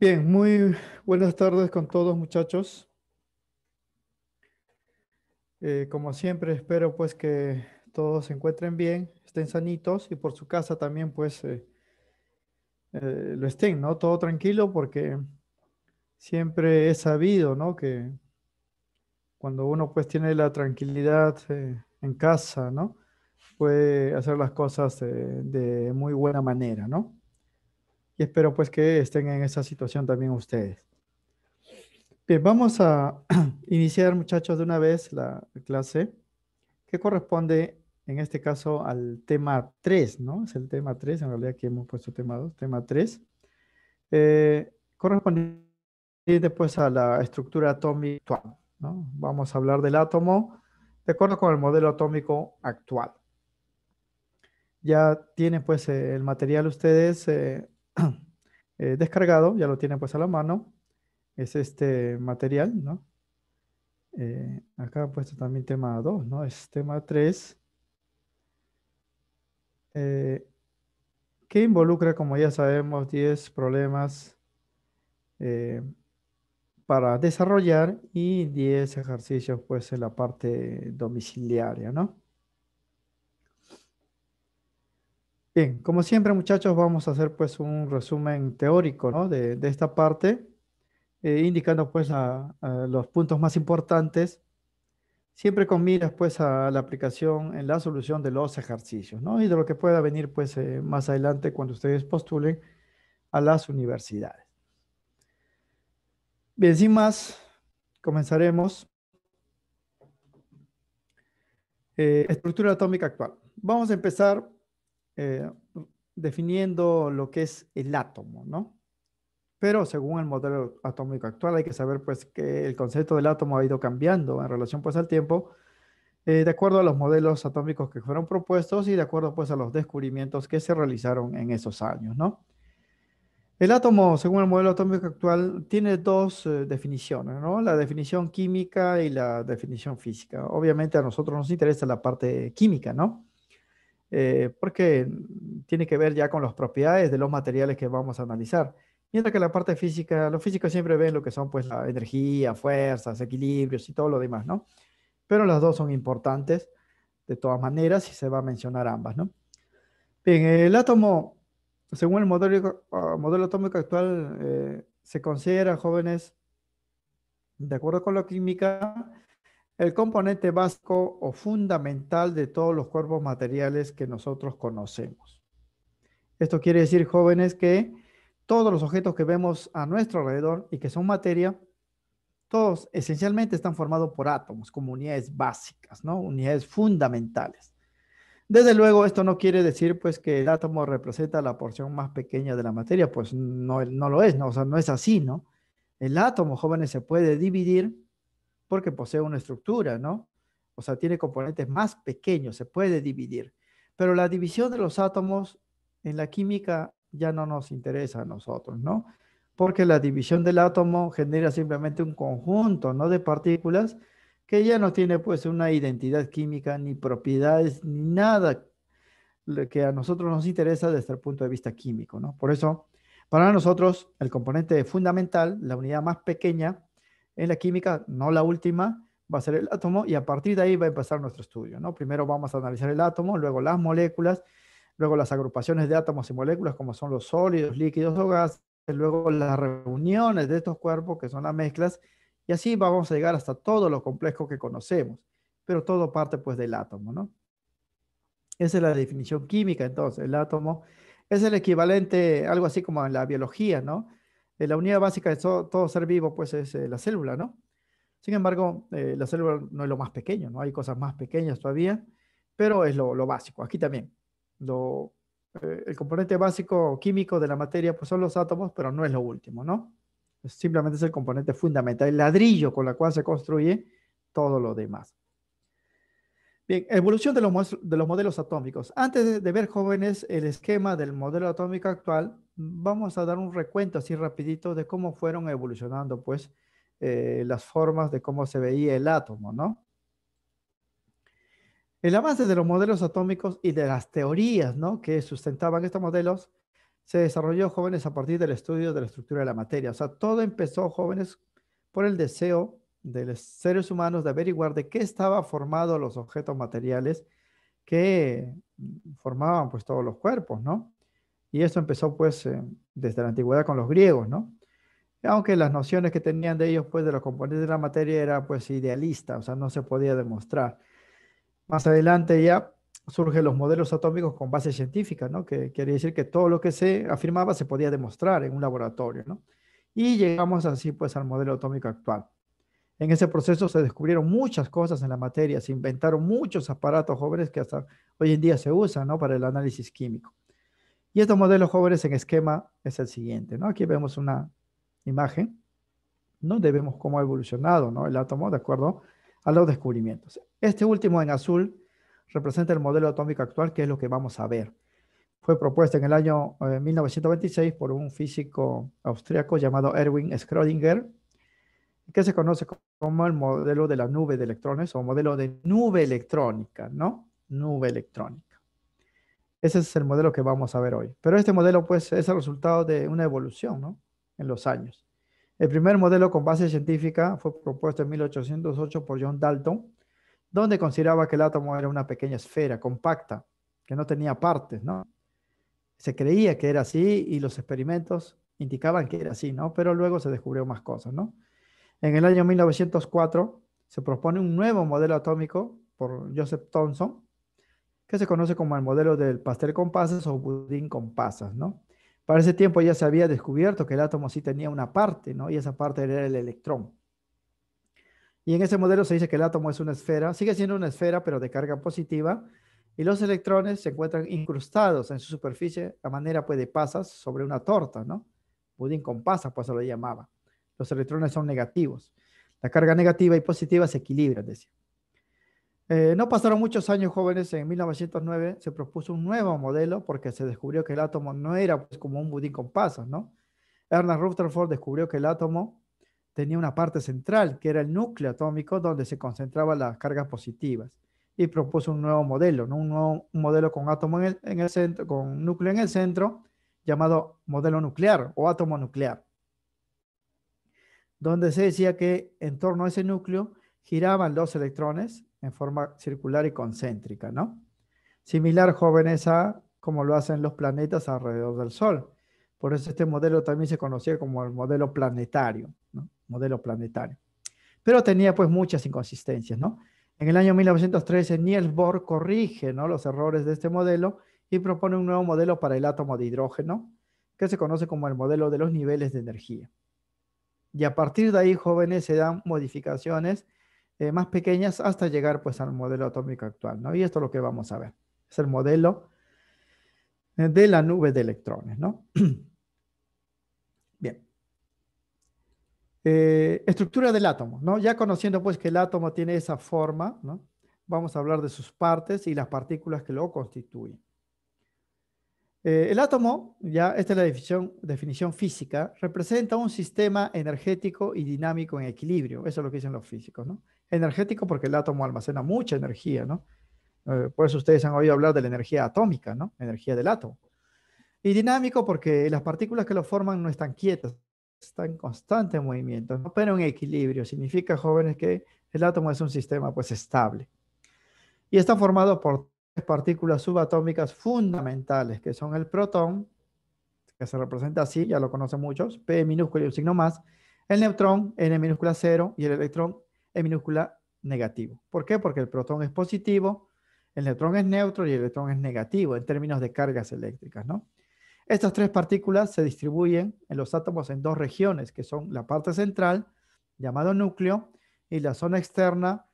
Bien, muy buenas tardes con todos muchachos. Eh, como siempre, espero pues que todos se encuentren bien, estén sanitos y por su casa también pues eh, eh, lo estén, ¿no? Todo tranquilo porque siempre he sabido, ¿no? Que cuando uno pues tiene la tranquilidad en casa, ¿no? Puede hacer las cosas de muy buena manera, ¿no? y espero pues que estén en esa situación también ustedes. Bien, vamos a iniciar muchachos de una vez la clase que corresponde en este caso al tema 3, ¿no? Es el tema 3, en realidad aquí hemos puesto tema 2, tema 3. Eh, corresponde, pues a la estructura atómica ¿no? Vamos a hablar del átomo de acuerdo con el modelo atómico actual. Ya tienen pues el material ustedes eh, Eh, descargado, ya lo tienen pues a la mano, es este material, ¿no? Eh, acá he puesto también tema 2, ¿no? Es tema 3. Eh, que involucra, como ya sabemos, 10 problemas para desarrollar y 10 ejercicios, pues, en la parte domiciliaria, ¿no? Bien, como siempre muchachos, vamos a hacer pues un resumen teórico de, esta parte, eh, indicando pues a, los puntos más importantes, siempre con miras pues a la aplicación en la solución de los ejercicios, Y de lo que pueda venir pues eh, más adelante cuando ustedes postulen a las universidades. Bien, sin más, comenzaremos. Eh, estructura atómica actual. Vamos a empezar eh, definiendo lo que es el átomo, ¿no? Pero según el modelo atómico actual hay que saber pues que el concepto del átomo ha ido cambiando en relación pues al tiempo, eh, de acuerdo a los modelos atómicos que fueron propuestos y de acuerdo pues a los descubrimientos que se realizaron en esos años, ¿no? El átomo, según el modelo atómico actual, tiene dos eh, definiciones, ¿no? La definición química y la definición física. Obviamente a nosotros nos interesa la parte química, ¿no? Eh, porque tiene que ver ya con las propiedades de los materiales que vamos a analizar. Mientras que la parte física, los físicos siempre ven lo que son pues la energía, fuerzas, equilibrios y todo lo demás, ¿no? Pero las dos son importantes de todas maneras y se va a mencionar ambas, ¿no? Bien, el átomo, según el modelo, ah, modelo atómico actual, eh, se considera, jóvenes, de acuerdo con la química, el componente básico o fundamental de todos los cuerpos materiales que nosotros conocemos. Esto quiere decir, jóvenes, que todos los objetos que vemos a nuestro alrededor y que son materia, todos esencialmente están formados por átomos como unidades básicas, ¿no? Unidades fundamentales. Desde luego, esto no quiere decir pues que el átomo representa la porción más pequeña de la materia, pues no, no lo es, ¿no? O sea, no es así, ¿no? El átomo, jóvenes, se puede dividir porque posee una estructura, ¿no? O sea, tiene componentes más pequeños, se puede dividir. Pero la división de los átomos en la química ya no nos interesa a nosotros, ¿no? Porque la división del átomo genera simplemente un conjunto, ¿no? De partículas que ya no tiene pues una identidad química, ni propiedades, ni nada que a nosotros nos interesa desde el punto de vista químico, ¿no? Por eso, para nosotros, el componente fundamental, la unidad más pequeña, en la química, no la última, va a ser el átomo y a partir de ahí va a empezar nuestro estudio. ¿no? Primero vamos a analizar el átomo, luego las moléculas, luego las agrupaciones de átomos y moléculas como son los sólidos, líquidos o gases, luego las reuniones de estos cuerpos que son las mezclas y así vamos a llegar hasta todo lo complejo que conocemos, pero todo parte pues del átomo. ¿no? Esa es la definición química entonces, el átomo es el equivalente, algo así como en la biología, ¿no? Eh, la unidad básica de todo, ser vivo pues es eh, la célula, ¿no? Sin embargo, eh, la célula no es lo más pequeño, ¿no? Hay cosas más pequeñas todavía, pero es lo, básico. Aquí también, el componente básico químico de la materia pues son los átomos, pero no es lo último, ¿no? Simplemente es el componente fundamental, el ladrillo con el cual se construye todo lo demás. Bien, evolución de los, modelos atómicos. Antes de, ver, jóvenes, el esquema del modelo atómico actual vamos a dar un recuento así rapidito de cómo fueron evolucionando pues eh, las formas de cómo se veía el átomo, ¿no? El avance de los modelos atómicos y de las teorías ¿no? que sustentaban estos modelos se desarrolló, jóvenes, a partir del estudio de la estructura de la materia. O sea, todo empezó, jóvenes, por el deseo de los seres humanos de averiguar de qué estaban formados los objetos materiales que formaban pues todos los cuerpos, ¿no? Y eso empezó pues eh, desde la antigüedad con los griegos, ¿no? Aunque las nociones que tenían de ellos pues de los componentes de la materia era pues idealista, o sea, no se podía demostrar. Más adelante ya surgen los modelos atómicos con base científica, ¿no? Que quería decir que todo lo que se afirmaba se podía demostrar en un laboratorio, ¿no? Y llegamos así pues al modelo atómico actual. En ese proceso se descubrieron muchas cosas en la materia, se inventaron muchos aparatos jóvenes que hasta hoy en día se usan ¿no? para el análisis químico. Y estos modelos jóvenes en esquema es el siguiente, ¿no? Aquí vemos una imagen donde vemos cómo ha evolucionado ¿no? el átomo de acuerdo a los descubrimientos. Este último en azul representa el modelo atómico actual, que es lo que vamos a ver. Fue propuesto en el año 1926 eh, por un físico austriaco llamado Erwin Schrödinger, que se conoce como el modelo de la nube de electrones o modelo de nube electrónica, ¿no? Nube electrónica. Ese es el modelo que vamos a ver hoy. Pero este modelo, pues, es el resultado de una evolución, ¿no? En los años. El primer modelo con base científica fue propuesto en 1808 por John Dalton, donde consideraba que el átomo era una pequeña esfera compacta, que no tenía partes, ¿no? Se creía que era así y los experimentos indicaban que era así, ¿no? Pero luego se descubrió más cosas, ¿no? En el año 1904 se propone un nuevo modelo atómico por Joseph Thomson, que se conoce como el modelo del pastel con pasas o budín con pasas, ¿no? Para ese tiempo ya se había descubierto que el átomo sí tenía una parte, ¿no? Y esa parte era el electrón. Y en ese modelo se dice que el átomo es una esfera, sigue siendo una esfera, pero de carga positiva, y los electrones se encuentran incrustados en su superficie a manera pues, de pasas sobre una torta, ¿no? Budín con pasas, pues se lo llamaba. Los electrones son negativos. La carga negativa y positiva se equilibran, decía. Eh, no pasaron muchos años jóvenes, en 1909 se propuso un nuevo modelo porque se descubrió que el átomo no era pues, como un budín con pasos, ¿no? Ernest Rutherford descubrió que el átomo tenía una parte central, que era el núcleo atómico donde se concentraban las cargas positivas, y propuso un nuevo modelo, un, nuevo, modelo con átomo en el centro, con núcleo en el centro, llamado modelo nuclear o átomo nuclear, donde se decía que en torno a ese núcleo giraban los electrones en forma circular y concéntrica, ¿no? Similar, jóvenes, a como lo hacen los planetas alrededor del Sol. Por eso este modelo también se conocía como el modelo planetario, ¿no? Modelo planetario. Pero tenía pues muchas inconsistencias, ¿no? En el año 1913, Niels Bohr corrige ¿no? los errores de este modelo y propone un nuevo modelo para el átomo de hidrógeno, que se conoce como el modelo de los niveles de energía. Y a partir de ahí, jóvenes, se dan modificaciones eh, más pequeñas hasta llegar pues al modelo atómico actual, ¿no? Y esto es lo que vamos a ver. Es el modelo eh, de la nube de electrones, ¿no? Bien. Eh, estructura del átomo, ¿no? Ya conociendo pues que el átomo tiene esa forma, ¿no? Vamos a hablar de sus partes y las partículas que lo constituyen. el átomo, ya esta es la definición, definición, física, representa un sistema energético y dinámico en equilibrio. Eso es lo que dicen los físicos, ¿no? energético porque el átomo almacena mucha energía, ¿no? Eh, por eso ustedes han oído hablar de la energía atómica, ¿no? Energía del átomo. Y dinámico porque las partículas que lo forman no están quietas, están en constante movimiento, pero en equilibrio. Significa, jóvenes, que el átomo es un sistema pues estable. Y está formado por tres partículas subatómicas fundamentales, que son el protón, que se representa así, ya lo conocen muchos, P minúscula y un signo más, el neutrón, N minúscula cero, y el electrón, en minúscula negativo. ¿Por qué? Porque el protón es positivo, el neutrón es neutro y el electrón es negativo en términos de cargas eléctricas, Estas tres partículas se distribuyen en los átomos en dos regiones, que son la parte central, llamado núcleo, y la zona externa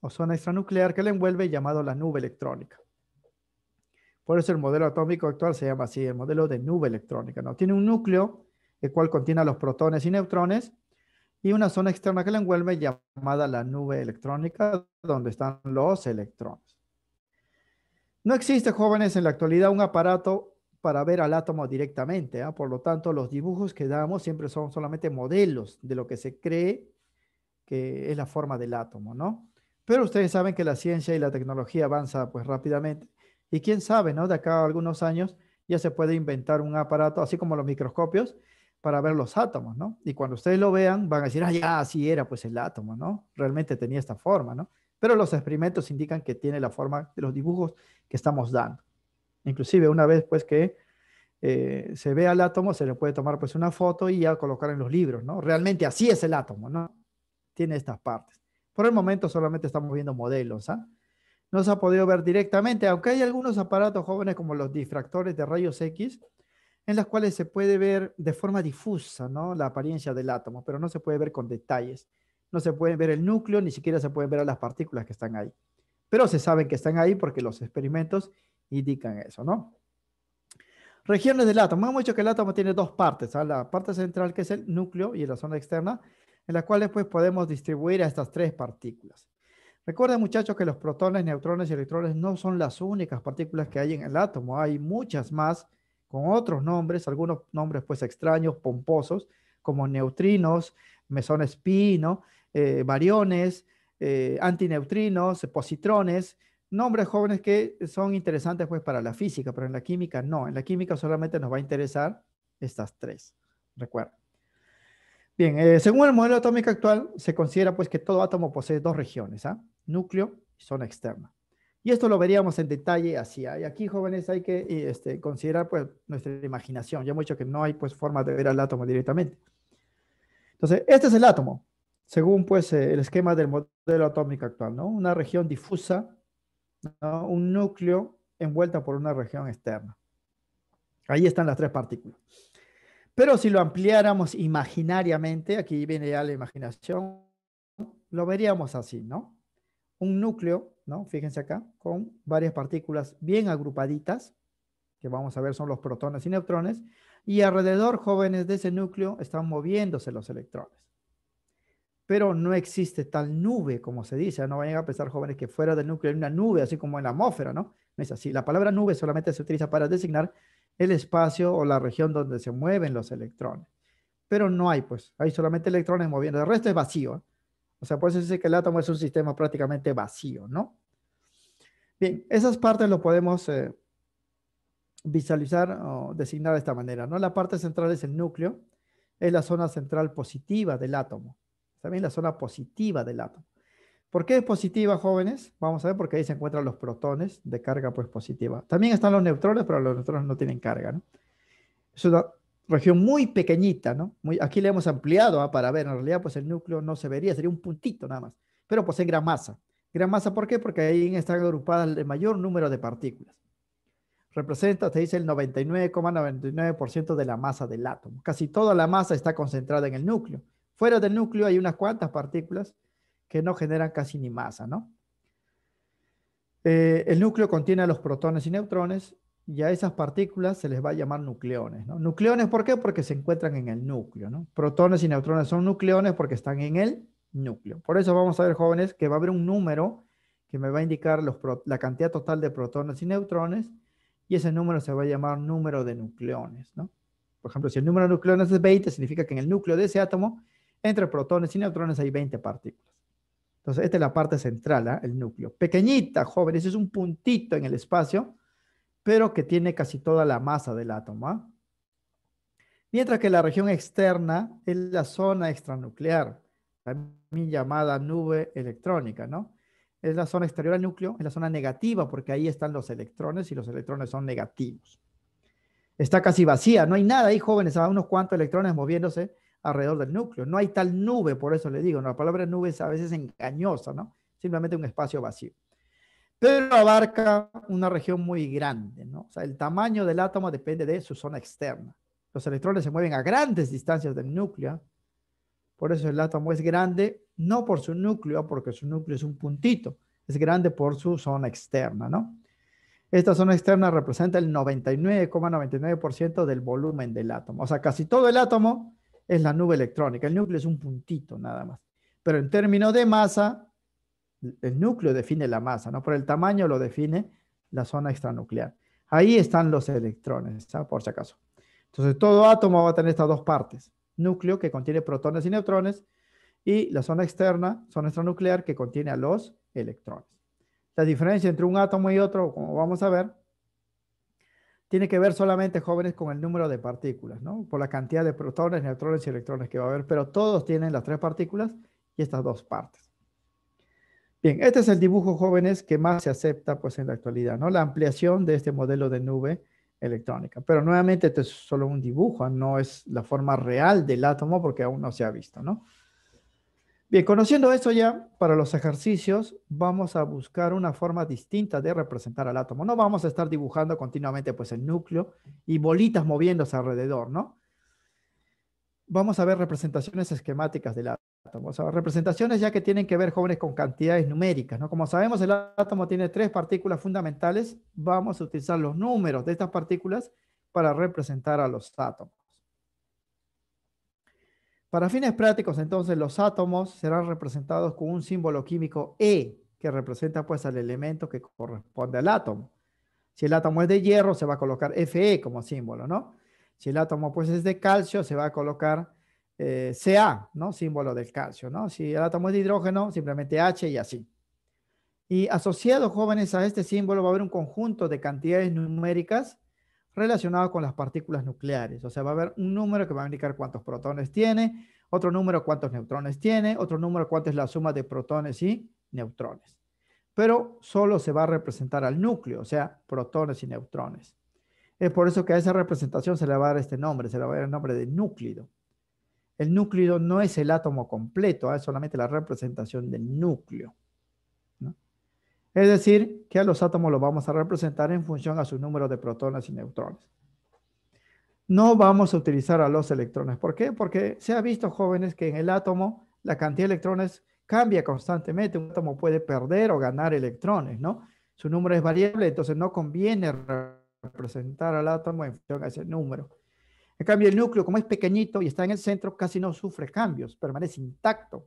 o zona extranuclear que la envuelve, llamado la nube electrónica. Por eso el modelo atómico actual se llama así, el modelo de nube electrónica. ¿no? Tiene un núcleo, el cual contiene a los protones y neutrones, y una zona externa que la envuelve llamada la nube electrónica, donde están los electrones. No existe, jóvenes, en la actualidad un aparato para ver al átomo directamente. ¿ah? Por lo tanto, los dibujos que damos siempre son solamente modelos de lo que se cree que es la forma del átomo, ¿no? Pero ustedes saben que la ciencia y la tecnología avanza pues rápidamente y quién sabe, ¿no? De acá a algunos años ya se puede inventar un aparato, así como los microscopios, para ver los átomos, ¿no? Y cuando ustedes lo vean, van a decir, ah, ya, así era pues el átomo, ¿no? Realmente tenía esta forma, ¿no? Pero los experimentos indican que tiene la forma de los dibujos que estamos dando. Inclusive una vez pues que eh, se ve el átomo, se le puede tomar pues una foto y ya colocar en los libros, ¿no? Realmente así es el átomo, ¿no? Tiene estas partes. Por el momento solamente estamos viendo modelos, ¿ah? No se ha podido ver directamente, aunque hay algunos aparatos jóvenes como los difractores de rayos X, en las cuales se puede ver de forma difusa la apariencia del átomo, pero no se puede ver con detalles. No se puede ver el núcleo, ni siquiera se pueden ver las partículas que están ahí. Pero se saben que están ahí porque los experimentos indican eso, ¿no? Regiones del átomo. Hemos dicho que el átomo tiene dos partes, ¿ah? la parte central que es el núcleo y la zona externa, en las cuales pues podemos distribuir a estas tres partículas. Recuerden muchachos que los protones, neutrones y electrones no son las únicas partículas que hay en el átomo, hay muchas más con otros nombres, algunos nombres pues extraños, pomposos, como neutrinos, mesones pi, variones, eh, eh, antineutrinos, positrones, nombres jóvenes que son interesantes pues para la física, pero en la química no. En la química solamente nos va a interesar estas tres, recuerda. Bien, eh, según el modelo atómico actual, se considera pues que todo átomo posee dos regiones, ¿ah? núcleo y zona externa. Y esto lo veríamos en detalle así. Y aquí, jóvenes, hay que este, considerar pues, nuestra imaginación. Ya hemos dicho que no hay pues, forma de ver al átomo directamente. Entonces, este es el átomo, según pues, eh, el esquema del modelo atómico actual. ¿no? Una región difusa, un núcleo envuelto por una región externa. Ahí están las tres partículas. Pero si lo ampliáramos imaginariamente, aquí viene ya la imaginación, lo veríamos así, ¿no? un núcleo, ¿no? Fíjense acá, con varias partículas bien agrupaditas, que vamos a ver son los protones y neutrones, y alrededor, jóvenes, de ese núcleo están moviéndose los electrones. Pero no existe tal nube, como se dice, no vayan a pensar, jóvenes, que fuera del núcleo hay una nube, así como en la atmósfera, ¿no? No es así. La palabra nube solamente se utiliza para designar el espacio o la región donde se mueven los electrones. Pero no hay, pues, hay solamente electrones moviendo, el resto es vacío. ¿eh? O sea, puede decir que el átomo es un sistema prácticamente vacío, ¿no? Bien, esas partes lo podemos eh, visualizar o designar de esta manera, ¿no? La parte central es el núcleo, es la zona central positiva del átomo, también la zona positiva del átomo. ¿Por qué es positiva, jóvenes? Vamos a ver, porque ahí se encuentran los protones de carga pues positiva. También están los neutrones, pero los neutrones no tienen carga, ¿no? región muy pequeñita, ¿no? aquí le hemos ampliado ¿ah? para ver, en realidad pues el núcleo no se vería, sería un puntito nada más, pero pues en gran masa. Gran masa, ¿por qué? Porque ahí están agrupadas el mayor número de partículas. Representa, te dice, el 99,99% de la masa del átomo. Casi toda la masa está concentrada en el núcleo. Fuera del núcleo hay unas cuantas partículas que no generan casi ni masa, ¿no? Eh, el núcleo contiene a los protones y neutrones y a esas partículas se les va a llamar nucleones. Nucleones, ¿por qué? Porque se encuentran en el núcleo. Protones y neutrones son nucleones porque están en el núcleo. Por eso vamos a ver, jóvenes, que va a haber un número que me va a indicar la cantidad total de protones y neutrones, y ese número se va a llamar número de nucleones. Por ejemplo, si el número de nucleones es 20, significa que en el núcleo de ese átomo, entre protones y neutrones hay 20 partículas. Entonces, esta es la parte central, ¿ah? el núcleo. Pequeñita, jóvenes, es un puntito en el espacio pero que tiene casi toda la masa del átomo. ¿ah? Mientras que la región externa es la zona extranuclear, también llamada nube electrónica, ¿no? Es la zona exterior al núcleo, es la zona negativa, porque ahí están los electrones y los electrones son negativos. Está casi vacía, no hay nada ahí, jóvenes, a unos cuantos electrones moviéndose alrededor del núcleo. No hay tal nube, por eso le digo, la palabra nube es a veces engañosa, ¿no? Simplemente un espacio vacío pero abarca una región muy grande, ¿no? O sea, el tamaño del átomo depende de su zona externa. Los electrones se mueven a grandes distancias del núcleo, por eso el átomo es grande, no por su núcleo, porque su núcleo es un puntito, es grande por su zona externa, ¿no? Esta zona externa representa el 99,99% del volumen del átomo. O sea, casi todo el átomo es la nube electrónica. El núcleo es un puntito nada más. Pero en términos de masa, el núcleo define la masa, ¿no? Por el tamaño lo define la zona extranuclear. Ahí están los electrones, ¿ah? por si acaso. Entonces, todo átomo va a tener estas dos partes. Núcleo que contiene protones y neutrones y la zona externa, zona extranuclear, que contiene a los electrones. La diferencia entre un átomo y otro, como vamos a ver, tiene que ver solamente, jóvenes, con el número de partículas, ¿no? Por la cantidad de protones, neutrones y electrones que va a haber, pero todos tienen las tres partículas y estas dos partes. Bien, este es el dibujo jóvenes que más se acepta pues en la actualidad, ¿no? La ampliación de este modelo de nube electrónica. Pero nuevamente esto es solo un dibujo, no es la forma real del átomo porque aún no se ha visto, ¿no? Bien, conociendo esto ya para los ejercicios, vamos a buscar una forma distinta de representar al átomo. No vamos a estar dibujando continuamente pues el núcleo y bolitas moviéndose alrededor, ¿no? vamos a ver representaciones esquemáticas del átomo. representaciones ya que tienen que ver, jóvenes, con cantidades numéricas. ¿no? Como sabemos, el átomo tiene tres partículas fundamentales. Vamos a utilizar los números de estas partículas para representar a los átomos. Para fines prácticos, entonces, los átomos serán representados con un símbolo químico E, que representa pues al elemento que corresponde al átomo. Si el átomo es de hierro, se va a colocar Fe como símbolo, ¿no? Si el átomo pues es de calcio, se va a colocar eh, Ca, ¿no? Símbolo del calcio, ¿no? Si el átomo es de hidrógeno, simplemente H y así. Y asociado, jóvenes a este símbolo va a haber un conjunto de cantidades numéricas relacionadas con las partículas nucleares. O sea, va a haber un número que va a indicar cuántos protones tiene, otro número cuántos neutrones tiene, otro número cuánto es la suma de protones y neutrones. Pero solo se va a representar al núcleo, o sea, protones y neutrones. Es por eso que a esa representación se le va a dar este nombre, se le va a dar el nombre de núcleo. El núcleo no es el átomo completo, ah, es solamente la representación del núcleo. Es decir, que a los átomos los vamos a representar en función a su número de protones y neutrones. No vamos a utilizar a los electrones. ¿Por qué? Porque se ha visto, jóvenes, que en el átomo la cantidad de electrones cambia constantemente. Un átomo puede perder o ganar electrones, ¿no? Su número es variable, entonces no conviene representar al átomo en función a ese número. En cambio, el núcleo, como es pequeñito y está en el centro, casi no sufre cambios, permanece intacto.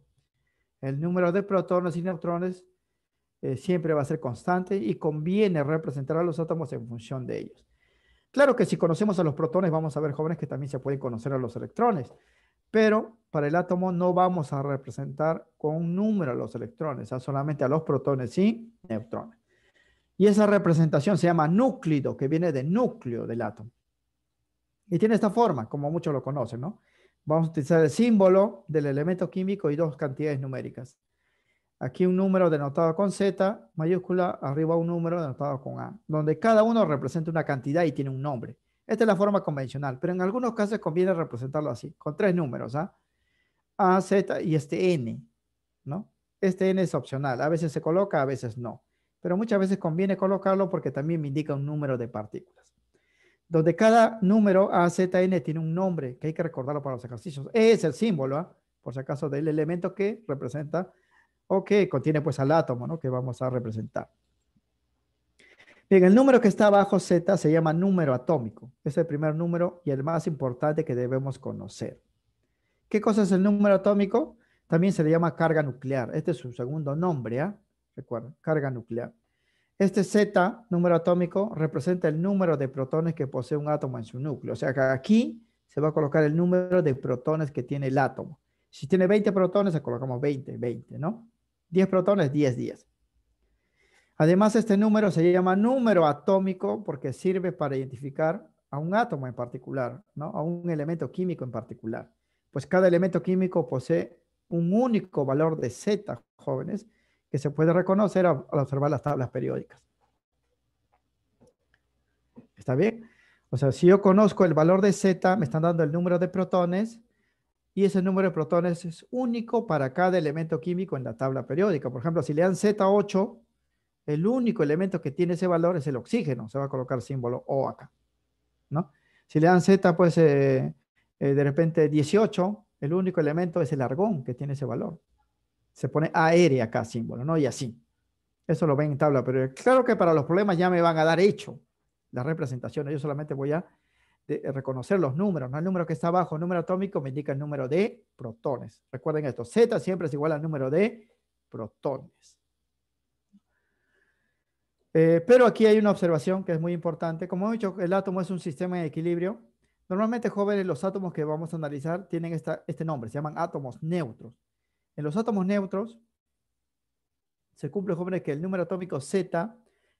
El número de protones y neutrones eh, siempre va a ser constante y conviene representar a los átomos en función de ellos. Claro que si conocemos a los protones, vamos a ver jóvenes que también se pueden conocer a los electrones, pero para el átomo no vamos a representar con un número a los electrones, solamente a los protones y neutrones. Y esa representación se llama núclido, que viene de núcleo del átomo. Y tiene esta forma, como muchos lo conocen, ¿no? Vamos a utilizar el símbolo del elemento químico y dos cantidades numéricas. Aquí un número denotado con Z mayúscula, arriba un número denotado con A, donde cada uno representa una cantidad y tiene un nombre. Esta es la forma convencional, pero en algunos casos conviene representarlo así, con tres números, ¿ah? A, Z y este N, ¿no? Este N es opcional, a veces se coloca, a veces no pero muchas veces conviene colocarlo porque también me indica un número de partículas. Donde cada número AZN tiene un nombre, que hay que recordarlo para los ejercicios. E es el símbolo, ¿ah? por si acaso, del elemento que representa o que contiene pues al átomo ¿no? que vamos a representar. Bien, el número que está abajo Z se llama número atómico. Es el primer número y el más importante que debemos conocer. ¿Qué cosa es el número atómico? También se le llama carga nuclear. Este es su segundo nombre, ¿ah? carga nuclear. Este Z, número atómico, representa el número de protones que posee un átomo en su núcleo. O sea que aquí se va a colocar el número de protones que tiene el átomo. Si tiene 20 protones, se colocamos 20, 20, ¿no? 10 protones, 10, 10. Además, este número se llama número atómico porque sirve para identificar a un átomo en particular, ¿no? A un elemento químico en particular. Pues cada elemento químico posee un único valor de Z, jóvenes, que se puede reconocer al observar las tablas periódicas. ¿Está bien? O sea, si yo conozco el valor de Z, me están dando el número de protones, y ese número de protones es único para cada elemento químico en la tabla periódica. Por ejemplo, si le dan Z8, el único elemento que tiene ese valor es el oxígeno. Se va a colocar símbolo O acá. ¿no? Si le dan Z, pues eh, eh, de repente 18, el único elemento es el argón que tiene ese valor se pone aérea acá símbolo, ¿no? Y así. Eso lo ven en tabla, pero claro que para los problemas ya me van a dar hecho las representaciones. Yo solamente voy a eh, reconocer los números, ¿no? El número que está abajo, el número atómico, me indica el número de protones. Recuerden esto, Z siempre es igual al número de protones. Eh, pero aquí hay una observación que es muy importante. Como he dicho, el átomo es un sistema de equilibrio. Normalmente, jóvenes, los átomos que vamos a analizar tienen esta, este nombre, se llaman átomos neutros. En los átomos neutros se cumple, jóvenes, que el número atómico Z,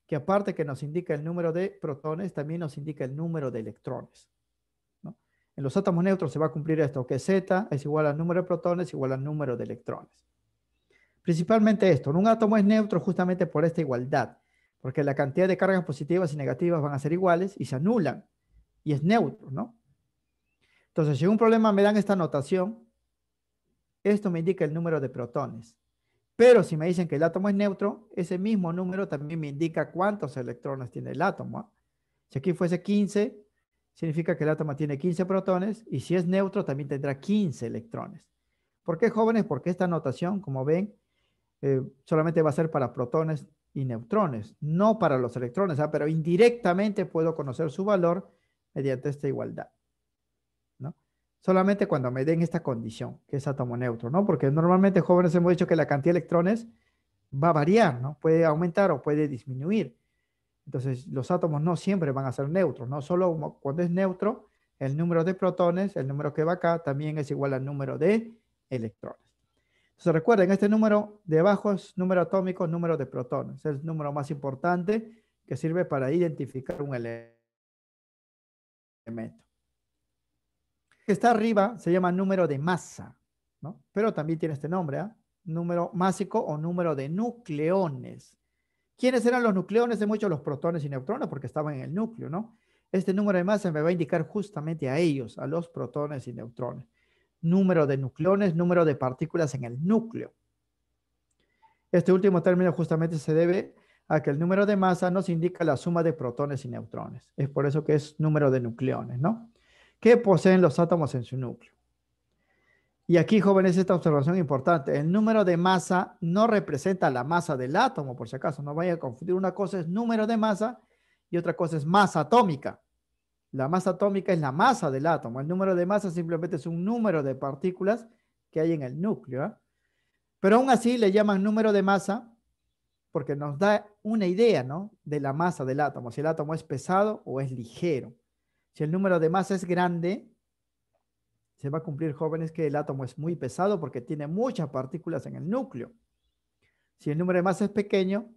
que aparte que nos indica el número de protones, también nos indica el número de electrones. En los átomos neutros se va a cumplir esto, que Z es igual al número de protones igual al número de electrones. Principalmente esto, un átomo es neutro justamente por esta igualdad, porque la cantidad de cargas positivas y negativas van a ser iguales y se anulan, y es neutro, ¿no? Entonces, si un problema me dan esta notación, esto me indica el número de protones. Pero si me dicen que el átomo es neutro, ese mismo número también me indica cuántos electrones tiene el átomo. ¿ah? Si aquí fuese 15, significa que el átomo tiene 15 protones y si es neutro también tendrá 15 electrones. ¿Por qué jóvenes? Porque esta notación, como ven, eh, solamente va a ser para protones y neutrones, no para los electrones, ¿ah? pero indirectamente puedo conocer su valor mediante esta igualdad solamente cuando me den esta condición, que es átomo neutro, ¿no? Porque normalmente jóvenes hemos dicho que la cantidad de electrones va a variar, ¿no? Puede aumentar o puede disminuir. Entonces, los átomos no siempre van a ser neutros, no solo cuando es neutro, el número de protones, el número que va acá, también es igual al número de electrones. Entonces, recuerden, este número de abajo es número atómico, número de protones. Es el número más importante que sirve para identificar un elemento que está arriba se llama número de masa, ¿no? Pero también tiene este nombre, ¿ah? Número másico o número de nucleones. ¿Quiénes eran los nucleones? De muchos los protones y neutrones porque estaban en el núcleo, ¿no? Este número de masa me va a indicar justamente a ellos, a los protones y neutrones. Número de nucleones, número de partículas en el núcleo. Este último término justamente se debe a que el número de masa nos indica la suma de protones y neutrones. Es por eso que es número de nucleones, ¿no? que poseen los átomos en su núcleo. Y aquí, jóvenes, esta observación importante. El número de masa no representa la masa del átomo, por si acaso. No vaya a confundir. Una cosa es número de masa y otra cosa es masa atómica. La masa atómica es la masa del átomo. El número de masa simplemente es un número de partículas que hay en el núcleo. ¿ah? Pero aún así le llaman número de masa porque nos da una idea ¿no? de la masa del átomo, si el átomo es pesado o es ligero. Si el número de masa es grande, se va a cumplir, jóvenes, que el átomo es muy pesado porque tiene muchas partículas en el núcleo. Si el número de masa es pequeño,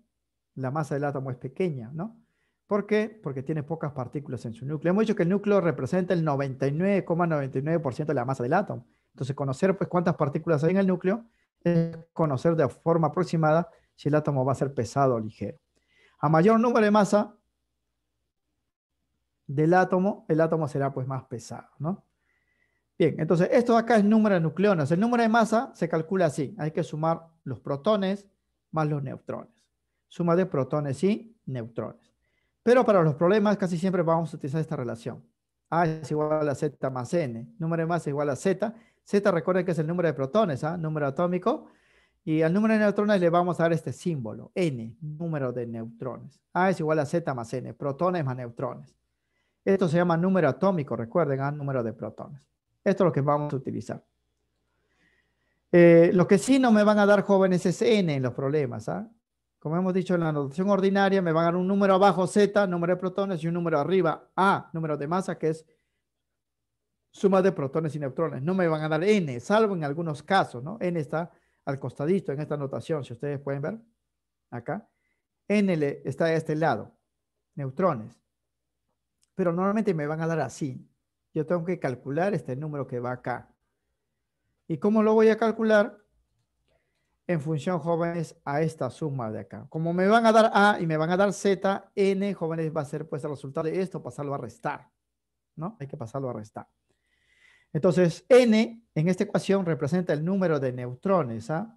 la masa del átomo es pequeña, ¿no? ¿Por qué? Porque tiene pocas partículas en su núcleo. Hemos dicho que el núcleo representa el 99,99% de la masa del átomo. Entonces, conocer pues, cuántas partículas hay en el núcleo es conocer de forma aproximada si el átomo va a ser pesado o ligero. A mayor número de masa, del átomo, el átomo será pues más pesado, ¿no? Bien, entonces esto acá es número de nucleones. El número de masa se calcula así. Hay que sumar los protones más los neutrones. Suma de protones y neutrones. Pero para los problemas casi siempre vamos a utilizar esta relación. A es igual a Z más N. Número de masa es igual a Z. Z recuerden que es el número de protones, ¿ah? número atómico. Y al número de neutrones le vamos a dar este símbolo, N, número de neutrones. A es igual a Z más N, protones más neutrones. Esto se llama número atómico, recuerden, a ¿ah? número de protones. Esto es lo que vamos a utilizar. Eh, lo que sí no me van a dar jóvenes es n en los problemas. ¿ah? Como hemos dicho en la notación ordinaria, me van a dar un número abajo z, número de protones, y un número arriba a, número de masa, que es suma de protones y neutrones. No me van a dar n, salvo en algunos casos. ¿no? n está al costadito en esta notación, si ustedes pueden ver acá. n está a este lado, neutrones pero normalmente me van a dar así. Yo tengo que calcular este número que va acá. ¿Y cómo lo voy a calcular? En función jóvenes a esta suma de acá. Como me van a dar A y me van a dar Z, N jóvenes va a ser pues el resultado de esto, pasarlo a restar. ¿No? Hay que pasarlo a restar. Entonces, N en esta ecuación representa el número de neutrones ¿ah?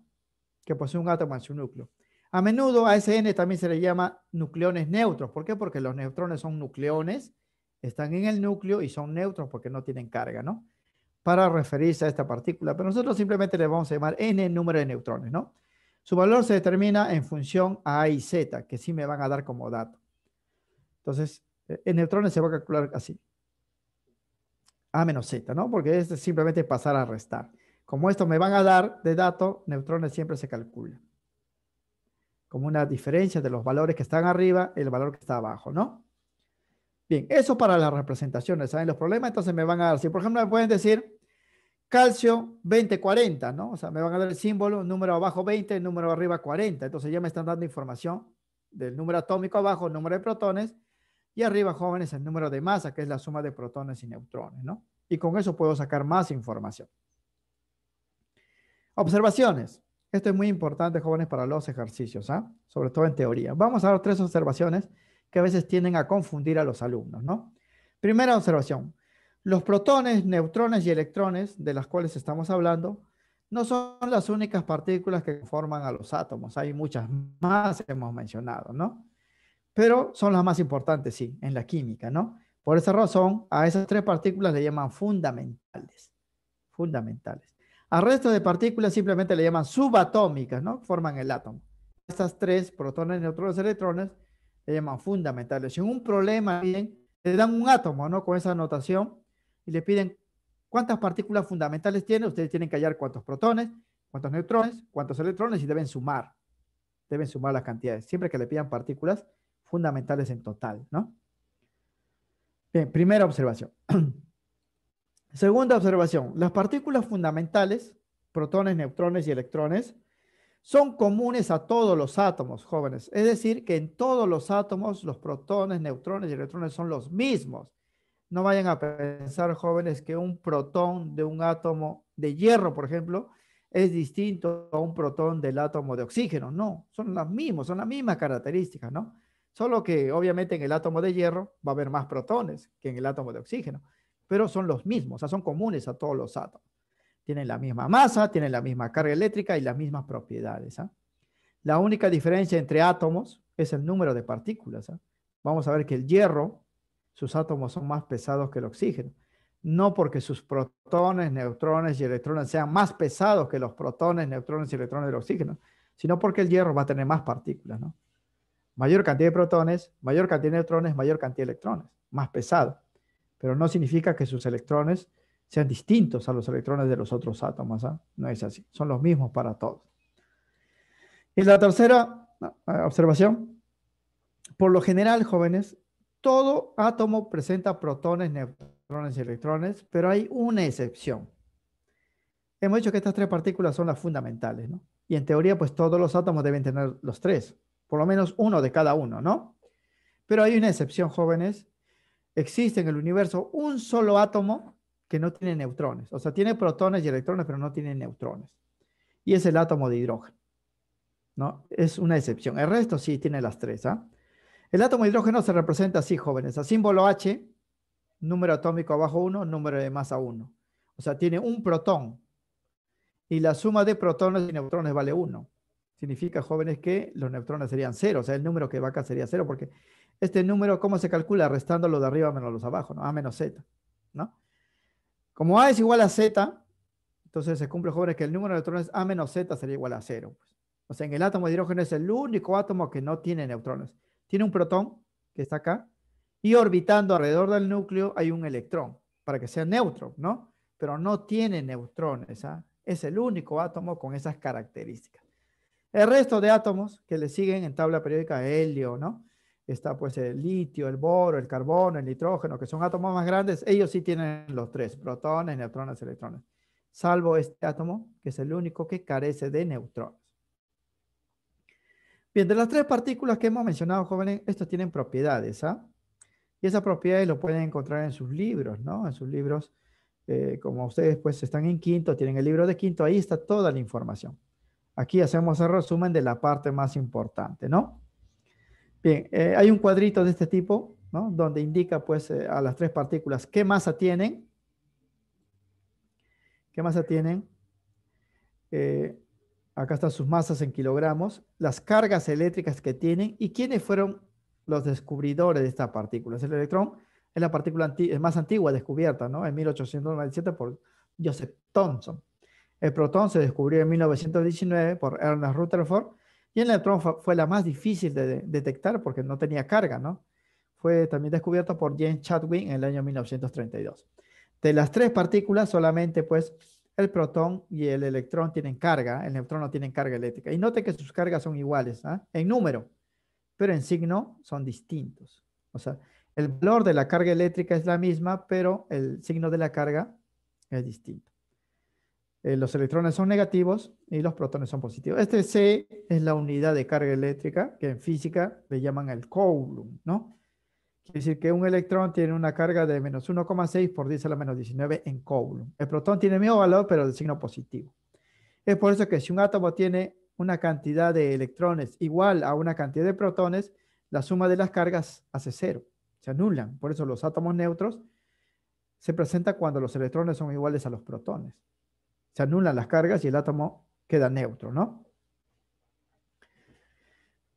que posee un átomo en su núcleo. A menudo a ese N también se le llama nucleones neutros. ¿Por qué? Porque los neutrones son nucleones están en el núcleo y son neutros porque no tienen carga, ¿no? Para referirse a esta partícula, pero nosotros simplemente le vamos a llamar n número de neutrones, ¿no? Su valor se determina en función a y z, que sí me van a dar como dato. Entonces, en eh, neutrones se va a calcular así. A menos z, ¿no? Porque es simplemente pasar a restar. Como esto me van a dar de dato, neutrones siempre se calcula. Como una diferencia de los valores que están arriba y el valor que está abajo, ¿no? Bien, eso para las representaciones, ¿saben los problemas? Entonces me van a dar, si por ejemplo me pueden decir calcio 20-40, ¿no? O sea, me van a dar el símbolo, número abajo 20, número arriba 40. Entonces ya me están dando información del número atómico abajo, el número de protones, y arriba, jóvenes, el número de masa, que es la suma de protones y neutrones, ¿no? Y con eso puedo sacar más información. Observaciones. Esto es muy importante, jóvenes, para los ejercicios, ¿ah? Sobre todo en teoría. Vamos a dar tres observaciones que a veces tienden a confundir a los alumnos, ¿no? Primera observación. Los protones, neutrones y electrones, de las cuales estamos hablando, no son las únicas partículas que forman a los átomos. Hay muchas más que hemos mencionado, ¿no? Pero son las más importantes, sí, en la química, ¿no? Por esa razón, a esas tres partículas le llaman fundamentales. Fundamentales. Al resto de partículas simplemente le llaman subatómicas, ¿no? Forman el átomo. Estas tres, protones, neutrones, electrones, le llaman fundamentales. En un problema bien, le dan un átomo, ¿no? Con esa notación y le piden cuántas partículas fundamentales tiene. Ustedes tienen que hallar cuántos protones, cuántos neutrones, cuántos electrones y deben sumar. Deben sumar las cantidades. Siempre que le pidan partículas fundamentales en total, ¿no? Bien, primera observación. Segunda observación. Las partículas fundamentales, protones, neutrones y electrones, son comunes a todos los átomos, jóvenes. Es decir, que en todos los átomos los protones, neutrones y electrones son los mismos. No vayan a pensar, jóvenes, que un protón de un átomo de hierro, por ejemplo, es distinto a un protón del átomo de oxígeno. No, son los mismos, son las mismas características, ¿no? Solo que obviamente en el átomo de hierro va a haber más protones que en el átomo de oxígeno, pero son los mismos, o sea, son comunes a todos los átomos. Tienen la misma masa, tienen la misma carga eléctrica y las mismas propiedades. ¿ah? La única diferencia entre átomos es el número de partículas. ¿ah? Vamos a ver que el hierro, sus átomos son más pesados que el oxígeno. No porque sus protones, neutrones y electrones sean más pesados que los protones, neutrones y electrones del oxígeno, sino porque el hierro va a tener más partículas. Mayor cantidad de protones, mayor cantidad de neutrones, mayor cantidad de electrones, más pesado. Pero no significa que sus electrones sean distintos a los electrones de los otros átomos. ¿ah? No es así, son los mismos para todos. Y la tercera ah, observación, por lo general, jóvenes, todo átomo presenta protones, neutrones y electrones, pero hay una excepción. Hemos dicho que estas tres partículas son las fundamentales, ¿no? Y en teoría, pues todos los átomos deben tener los tres, por lo menos uno de cada uno, ¿no? Pero hay una excepción, jóvenes. Existe en el universo un solo átomo que no tiene neutrones. O sea, tiene protones y electrones, pero no tiene neutrones. Y es el átomo de hidrógeno. ¿No? Es una excepción. El resto sí tiene las tres. ¿ah? El átomo de hidrógeno se representa así, jóvenes. A símbolo H, número atómico abajo 1, número de masa 1. O sea, tiene un protón. Y la suma de protones y neutrones vale 1. Significa, jóvenes, que los neutrones serían 0. O sea, el número que va acá sería 0. Porque este número, ¿cómo se calcula? restando los de arriba menos los abajo, ¿no? A menos Z, ¿no? Como A es igual a Z, entonces se cumple, jóvenes, que el número de neutrones A menos Z sería igual a cero. Pues. O sea, en el átomo de hidrógeno es el único átomo que no tiene neutrones. Tiene un protón, que está acá, y orbitando alrededor del núcleo hay un electrón, para que sea neutro, ¿no? Pero no tiene neutrones, ¿ah? Es el único átomo con esas características. El resto de átomos que le siguen en tabla periódica, helio, ¿no? está pues el litio, el boro, el carbono, el nitrógeno, que son átomos más grandes, ellos sí tienen los tres, protones, neutrones, electrones, salvo este átomo, que es el único que carece de neutrones. Bien, de las tres partículas que hemos mencionado, jóvenes, estos tienen propiedades, ¿ah? Y esas propiedades lo pueden encontrar en sus libros, ¿no? En sus libros, eh, como ustedes pues están en quinto, tienen el libro de quinto, ahí está toda la información. Aquí hacemos el resumen de la parte más importante, ¿no? Bien, eh, hay un cuadrito de este tipo, ¿no? Donde indica pues eh, a las tres partículas qué masa tienen. ¿Qué masa tienen? Eh, acá están sus masas en kilogramos, las cargas eléctricas que tienen y quiénes fueron los descubridores de estas partículas. El electrón es la partícula más antigua descubierta, ¿no? En 1897 por Joseph Thomson. El protón se descubrió en 1919 por Ernest Rutherford y el neutrón fue, la más difícil de, detectar porque no tenía carga, ¿no? Fue también descubierto por James Chadwick en el año 1932. De las tres partículas, solamente pues el protón y el electrón tienen carga, ¿eh? el neutrón no tiene carga eléctrica. Y note que sus cargas son iguales ¿ah? en número, pero en signo son distintos. O sea, el valor de la carga eléctrica es la misma, pero el signo de la carga es distinto. Eh, los electrones son negativos y los protones son positivos. Este C es la unidad de carga eléctrica que en física le llaman el Coulomb, ¿no? Quiere decir que un electrón tiene una carga de menos 1,6 por 10 a la menos 19 en Coulomb. El protón tiene el mismo valor, pero de signo positivo. Es por eso que si un átomo tiene una cantidad de electrones igual a una cantidad de protones, la suma de las cargas hace cero, se anulan. Por eso los átomos neutros se presentan cuando los electrones son iguales a los protones se anulan las cargas y el átomo queda neutro, ¿no?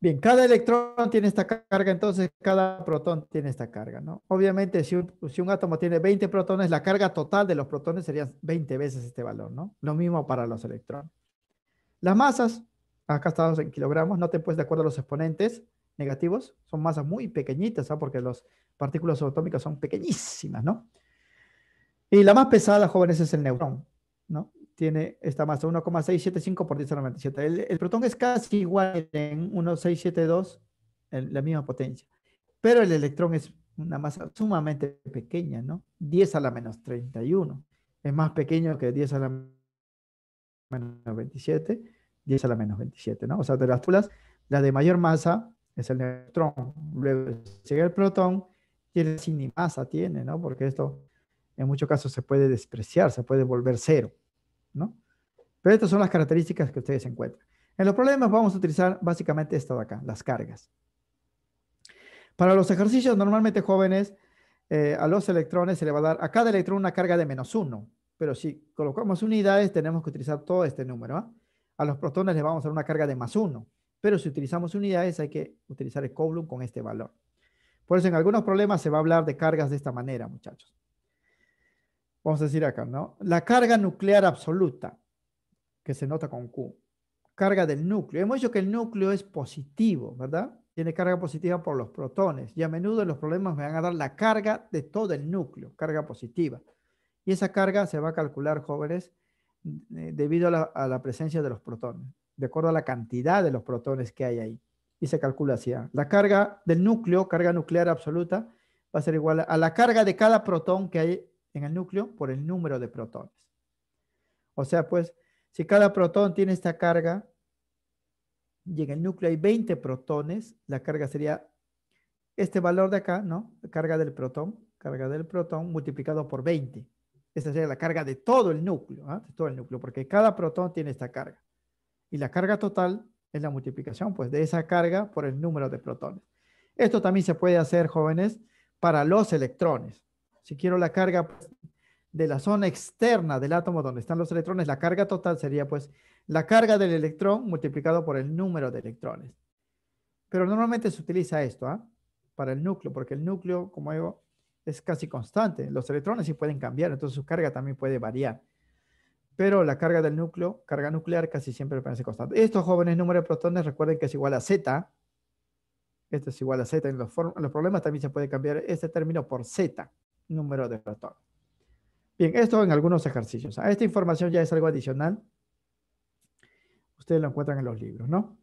Bien, cada electrón tiene esta carga, entonces cada protón tiene esta carga, ¿no? Obviamente, si un, átomo tiene 20 protones, la carga total de los protones sería 20 veces este valor, ¿no? Lo mismo para los electrones. Las masas, acá estamos en kilogramos, no te puedes de acuerdo a los exponentes negativos, son masas muy pequeñitas, ¿sabes? ¿ah? Porque las partículas subatómicas son pequeñísimas, ¿no? Y la más pesada, jóvenes, es el neutrón, ¿no? tiene esta masa, 1,675 por 10 a la 97. El, el, protón es casi igual en 1,672, en la misma potencia. Pero el electrón es una masa sumamente pequeña, ¿no? 10 a la menos 31. Es más pequeño que 10 a la menos 27, 10 a la menos 27, ¿no? O sea, de las tulas, la de mayor masa es el neutrón. Luego llega el protón y el sin masa tiene, ¿no? Porque esto en muchos casos se puede despreciar, se puede volver cero. ¿no? Pero estas son las características que ustedes encuentran. En los problemas vamos a utilizar básicamente esto de acá, las cargas. Para los ejercicios normalmente jóvenes, eh, a los electrones se le va a dar a cada electrón una carga de menos uno. Pero si colocamos unidades, tenemos que utilizar todo este número. ¿ah? A los protones le vamos a dar una carga de más uno. Pero si utilizamos unidades, hay que utilizar el Coulomb con este valor. Por eso en algunos problemas se va a hablar de cargas de esta manera, muchachos vamos a decir acá, ¿no? La carga nuclear absoluta, que se nota con Q, carga del núcleo. Hemos dicho que el núcleo es positivo, ¿verdad? Tiene carga positiva por los protones y a menudo los problemas me van a dar la carga de todo el núcleo, carga positiva. Y esa carga se va a calcular, jóvenes, eh, debido a la, a la presencia de los protones, de acuerdo a la cantidad de los protones que hay ahí. Y se calcula así. ¿ah? La carga del núcleo, carga nuclear absoluta, va a ser igual a la carga de cada protón que hay en el núcleo por el número de protones. O sea, pues, si cada protón tiene esta carga y en el núcleo hay 20 protones, la carga sería este valor de acá, ¿no? carga del protón, carga del protón multiplicado por 20. esa sería la carga de todo el núcleo, ¿ah? de todo el núcleo, porque cada protón tiene esta carga. Y la carga total es la multiplicación, pues, de esa carga por el número de protones. Esto también se puede hacer, jóvenes, para los electrones. Si quiero la carga pues, de la zona externa del átomo donde están los electrones, la carga total sería pues la carga del electrón multiplicado por el número de electrones. Pero normalmente se utiliza esto ¿ah? para el núcleo, porque el núcleo, como digo, es casi constante. Los electrones sí pueden cambiar, entonces su carga también puede variar. Pero la carga del núcleo, carga nuclear, casi siempre parece constante. Estos jóvenes números de protones, recuerden que es igual a Z. Esto es igual a Z. En en los problemas también se puede cambiar este término por Z número de ratón. Bien, esto en algunos ejercicios. Ah, esta información ya es algo adicional. Ustedes lo encuentran en los libros, ¿no?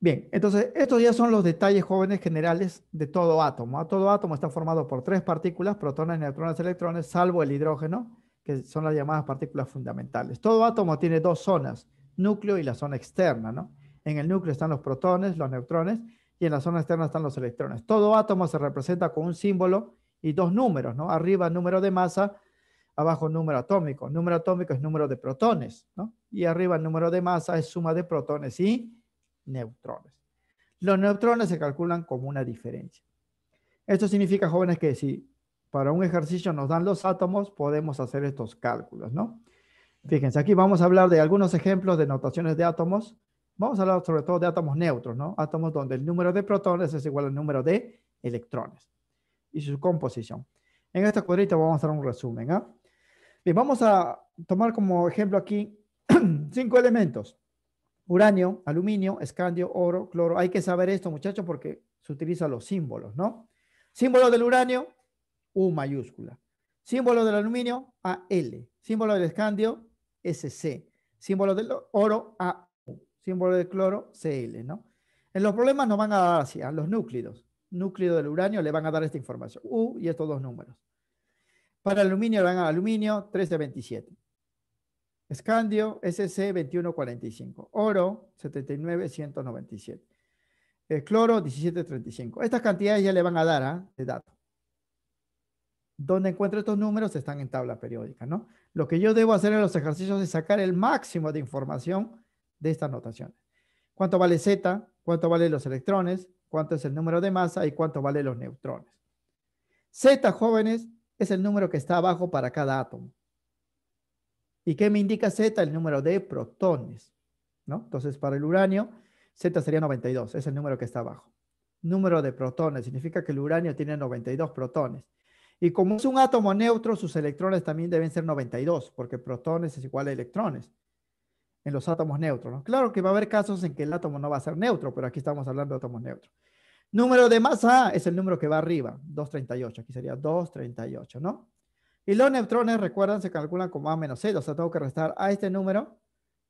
Bien, entonces estos ya son los detalles jóvenes generales de todo átomo. Ah, todo átomo está formado por tres partículas, protones, neutrones, electrones, salvo el hidrógeno, que son las llamadas partículas fundamentales. Todo átomo tiene dos zonas, núcleo y la zona externa, ¿no? En el núcleo están los protones, los neutrones, y en la zona externa están los electrones. Todo átomo se representa con un símbolo y dos números, ¿no? Arriba número de masa, abajo número atómico. Número atómico es número de protones, ¿no? Y arriba número de masa es suma de protones y neutrones. Los neutrones se calculan como una diferencia. Esto significa, jóvenes, que si para un ejercicio nos dan los átomos, podemos hacer estos cálculos, ¿no? Fíjense, aquí vamos a hablar de algunos ejemplos de notaciones de átomos. Vamos a hablar sobre todo de átomos neutros, ¿no? Átomos donde el número de protones es igual al número de electrones y su composición. En esta cuadrita vamos a hacer un resumen. ¿ah? Bien, vamos a tomar como ejemplo aquí cinco elementos. Uranio, aluminio, escandio, oro, cloro. Hay que saber esto, muchachos, porque se utilizan los símbolos, ¿no? Símbolo del uranio, U mayúscula. Símbolo del aluminio, AL. Símbolo del escandio, SC. Símbolo del oro, AU. Símbolo del cloro, CL, ¿no? En los problemas nos van a dar hacia los núcleos núcleo del uranio le van a dar esta información, U y estos dos números. Para aluminio le van a aluminio 3 de 27. Escandio SC 2145. Oro 79197. El eh, cloro 1735. Estas cantidades ya le van a dar ¿ah? de datos. Donde encuentro estos números están en tabla periódica, ¿no? Lo que yo debo hacer en los ejercicios es sacar el máximo de información de estas notaciones. ¿Cuánto vale Z? ¿Cuánto valen los electrones? cuánto es el número de masa y cuánto valen los neutrones. Z, jóvenes, es el número que está abajo para cada átomo. ¿Y qué me indica Z? El número de protones. ¿no? Entonces, para el uranio, Z sería 92, es el número que está abajo. Número de protones, significa que el uranio tiene 92 protones. Y como es un átomo neutro, sus electrones también deben ser 92, porque protones es igual a electrones en los átomos neutros. Claro que va a haber casos en que el átomo no va a ser neutro, pero aquí estamos hablando de átomos neutros. Número de masa es el número que va arriba, 238. Aquí sería 238, ¿no? Y los neutrones, recuerdan, se calculan como A menos Z, O sea, tengo que restar a este número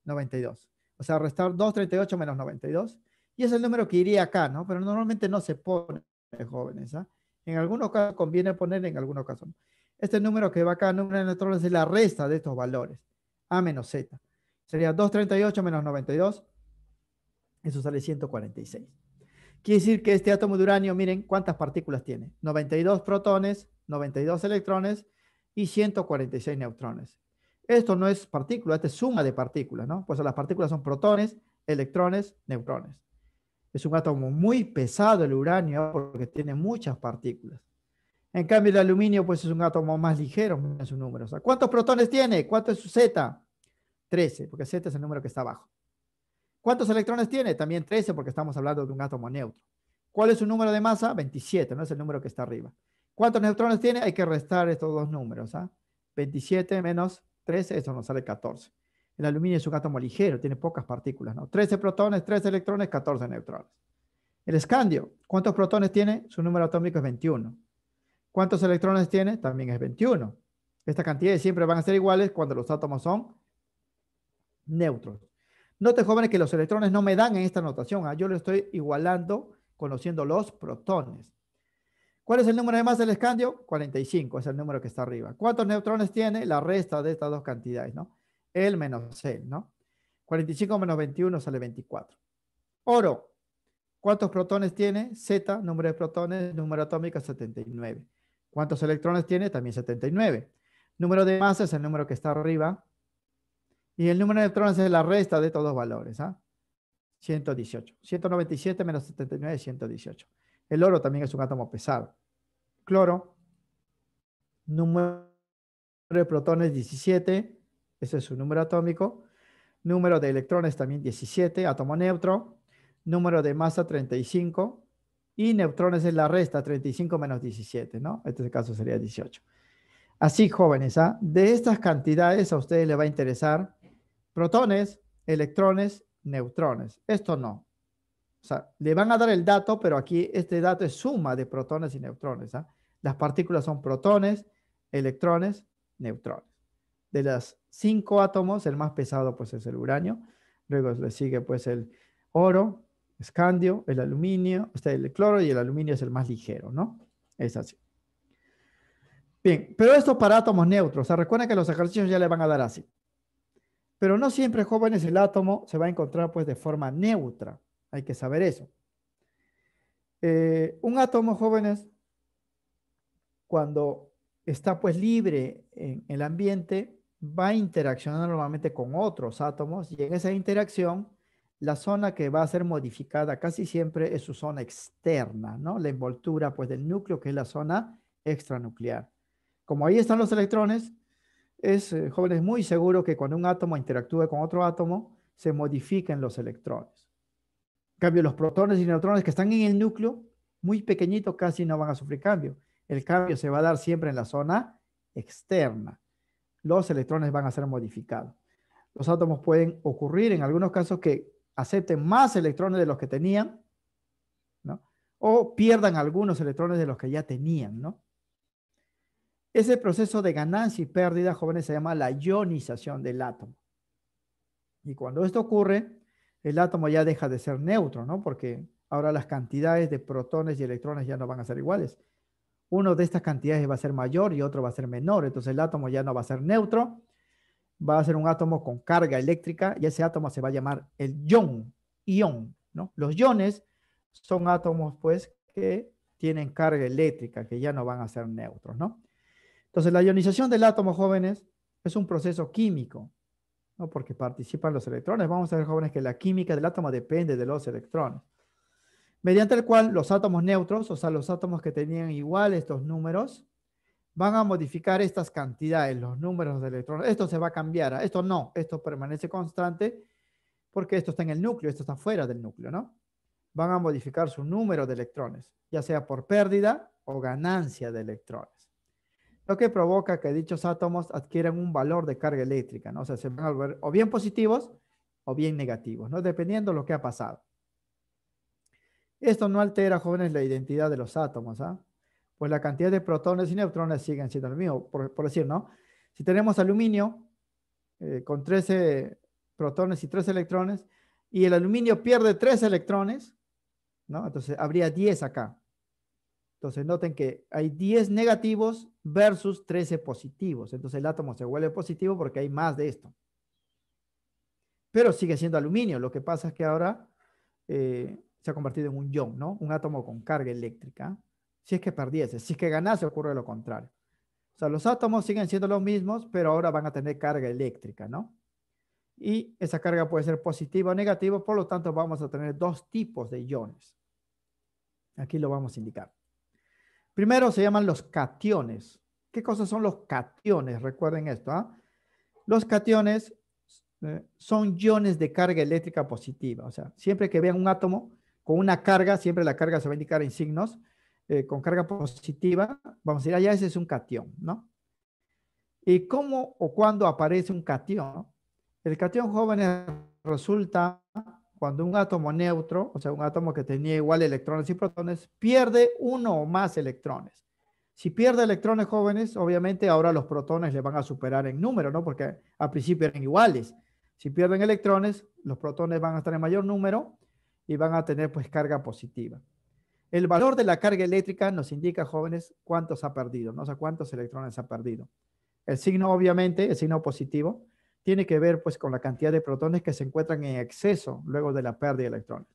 92. O sea, restar 238 menos 92. Y es el número que iría acá, ¿no? Pero normalmente no se pone, jóvenes. ¿ah? En algunos casos conviene poner, en algunos casos no. Este número que va acá, número de neutrones, es la resta de estos valores. A menos Z. Sería 238 menos 92. Eso sale 146. Quiere decir que este átomo de uranio, miren cuántas partículas tiene. 92 protones, 92 electrones y 146 neutrones. Esto no es partícula, esta es suma de partículas, ¿no? Pues las partículas son protones, electrones, neutrones. Es un átomo muy pesado el uranio porque tiene muchas partículas. En cambio, el aluminio pues es un átomo más ligero en su número. ¿cuántos protones tiene? ¿Cuánto es su Z? 13, porque Z es el número que está abajo. ¿Cuántos electrones tiene? También 13, porque estamos hablando de un átomo neutro. ¿Cuál es su número de masa? 27, no es el número que está arriba. ¿Cuántos neutrones tiene? Hay que restar estos dos números. 27 ¿ah? menos 13, eso nos sale 14. El aluminio es un átomo ligero, tiene pocas partículas. ¿no? 13 protones, 13 electrones, 14 neutrones. El escandio, ¿cuántos protones tiene? Su número atómico es 21. ¿Cuántos electrones tiene? También es 21. Estas cantidades siempre van a ser iguales cuando los átomos son neutros. Note, jóvenes, que los electrones no me dan en esta notación. ¿ah? Yo lo estoy igualando conociendo los protones. ¿Cuál es el número de masa del escandio? 45 es el número que está arriba. ¿Cuántos neutrones tiene? La resta de estas dos cantidades, ¿no? El menos el, ¿no? 45 menos 21 sale 24. Oro. ¿Cuántos protones tiene? Z, número de protones, número atómico 79. ¿Cuántos electrones tiene? También 79. Número de masa es el número que está arriba, y el número de electrones es la resta de estos dos valores. ¿ah? 118. 197 menos 79 es 118. El oro también es un átomo pesado. Cloro, número de protones 17, ese es su número atómico. Número de electrones también 17, átomo neutro. Número de masa 35. Y neutrones es la resta, 35 menos 17, ¿no? En este caso sería 18. Así, jóvenes, ¿ah? de estas cantidades a ustedes les va a interesar protones, electrones, neutrones. Esto no. O sea, le van a dar el dato, pero aquí este dato es suma de protones y neutrones. ¿ah? Las partículas son protones, electrones, neutrones. De los cinco átomos, el más pesado pues es el uranio. Luego le sigue pues el oro, escandio, el aluminio, el cloro y el aluminio es el más ligero, ¿no? Es así. Bien, pero esto para átomos neutros. O sea, recuerden que los ejercicios ya le van a dar así. Pero no siempre, jóvenes, el átomo se va a encontrar pues de forma neutra. Hay que saber eso. Eh, un átomo, jóvenes, cuando está pues libre en el ambiente, va a interaccionar normalmente con otros átomos y en esa interacción la zona que va a ser modificada casi siempre es su zona externa, ¿no? La envoltura pues del núcleo que es la zona extranuclear. Como ahí están los electrones, es, jóvenes, eh, muy seguro que cuando un átomo interactúe con otro átomo, se modifiquen los electrones. En cambio, los protones y neutrones que están en el núcleo, muy pequeñitos, casi no van a sufrir cambio. El cambio se va a dar siempre en la zona externa. Los electrones van a ser modificados. Los átomos pueden ocurrir en algunos casos que acepten más electrones de los que tenían, ¿no? O pierdan algunos electrones de los que ya tenían, ¿no? Ese proceso de ganancia y pérdida, jóvenes, se llama la ionización del átomo. Y cuando esto ocurre, el átomo ya deja de ser neutro, ¿no? Porque ahora las cantidades de protones y electrones ya no van a ser iguales. Uno de estas cantidades va a ser mayor y otro va a ser menor. Entonces el átomo ya no va a ser neutro, va a ser un átomo con carga eléctrica y ese átomo se va a llamar el ion, ion, ¿no? Los iones son átomos, pues, que tienen carga eléctrica, que ya no van a ser neutros, ¿no? Entonces, la ionización del átomo, jóvenes, es un proceso químico, ¿no? porque participan los electrones. Vamos a ver, jóvenes, que la química del átomo depende de los electrones, mediante el cual los átomos neutros, o sea, los átomos que tenían igual estos números, van a modificar estas cantidades, los números de electrones. Esto se va a cambiar, ¿ah? esto no, esto permanece constante porque esto está en el núcleo, esto está fuera del núcleo, ¿no? Van a modificar su número de electrones, ya sea por pérdida o ganancia de electrones lo que provoca que dichos átomos adquieran un valor de carga eléctrica, ¿no? O sea, se van a volver o bien positivos o bien negativos, ¿no? Dependiendo de lo que ha pasado. Esto no altera, jóvenes, la identidad de los átomos, ¿ah? Pues la cantidad de protones y neutrones siguen siendo el mismo, por, decir, ¿no? Si tenemos aluminio eh, con 13 protones y 3 electrones, y el aluminio pierde 3 electrones, ¿no? Entonces habría 10 acá. Entonces noten que hay 10 negativos versus 13 positivos. Entonces el átomo se vuelve positivo porque hay más de esto. Pero sigue siendo aluminio. Lo que pasa es que ahora eh, se ha convertido en un ion, ¿no? Un átomo con carga eléctrica. Si es que perdiese, si es que ganase, ocurre lo contrario. O sea, los átomos siguen siendo los mismos, pero ahora van a tener carga eléctrica, ¿no? Y esa carga puede ser positiva o negativa, por lo tanto vamos a tener dos tipos de iones. Aquí lo vamos a indicar. Primero se llaman los cationes. ¿Qué cosas son los cationes? Recuerden esto. ¿ah? Los cationes eh, son iones de carga eléctrica positiva. O sea, siempre que vean un átomo con una carga, siempre la carga se va a indicar en signos, eh, con carga positiva, vamos a decir, allá ah, ese es un cation. ¿no? ¿Y cómo o cuándo aparece un cation? El cation joven resulta cuando un átomo neutro, o sea, un átomo que tenía igual electrones y protones, pierde uno o más electrones. Si pierde electrones jóvenes, obviamente ahora los protones le van a superar en número, ¿no? Porque al principio eran iguales. Si pierden electrones, los protones van a estar en mayor número y van a tener pues carga positiva. El valor de la carga eléctrica nos indica, jóvenes, cuántos ha perdido, ¿no? O sea, cuántos electrones ha perdido. El signo, obviamente, el signo positivo, tiene que ver pues con la cantidad de protones que se encuentran en exceso luego de la pérdida de electrones.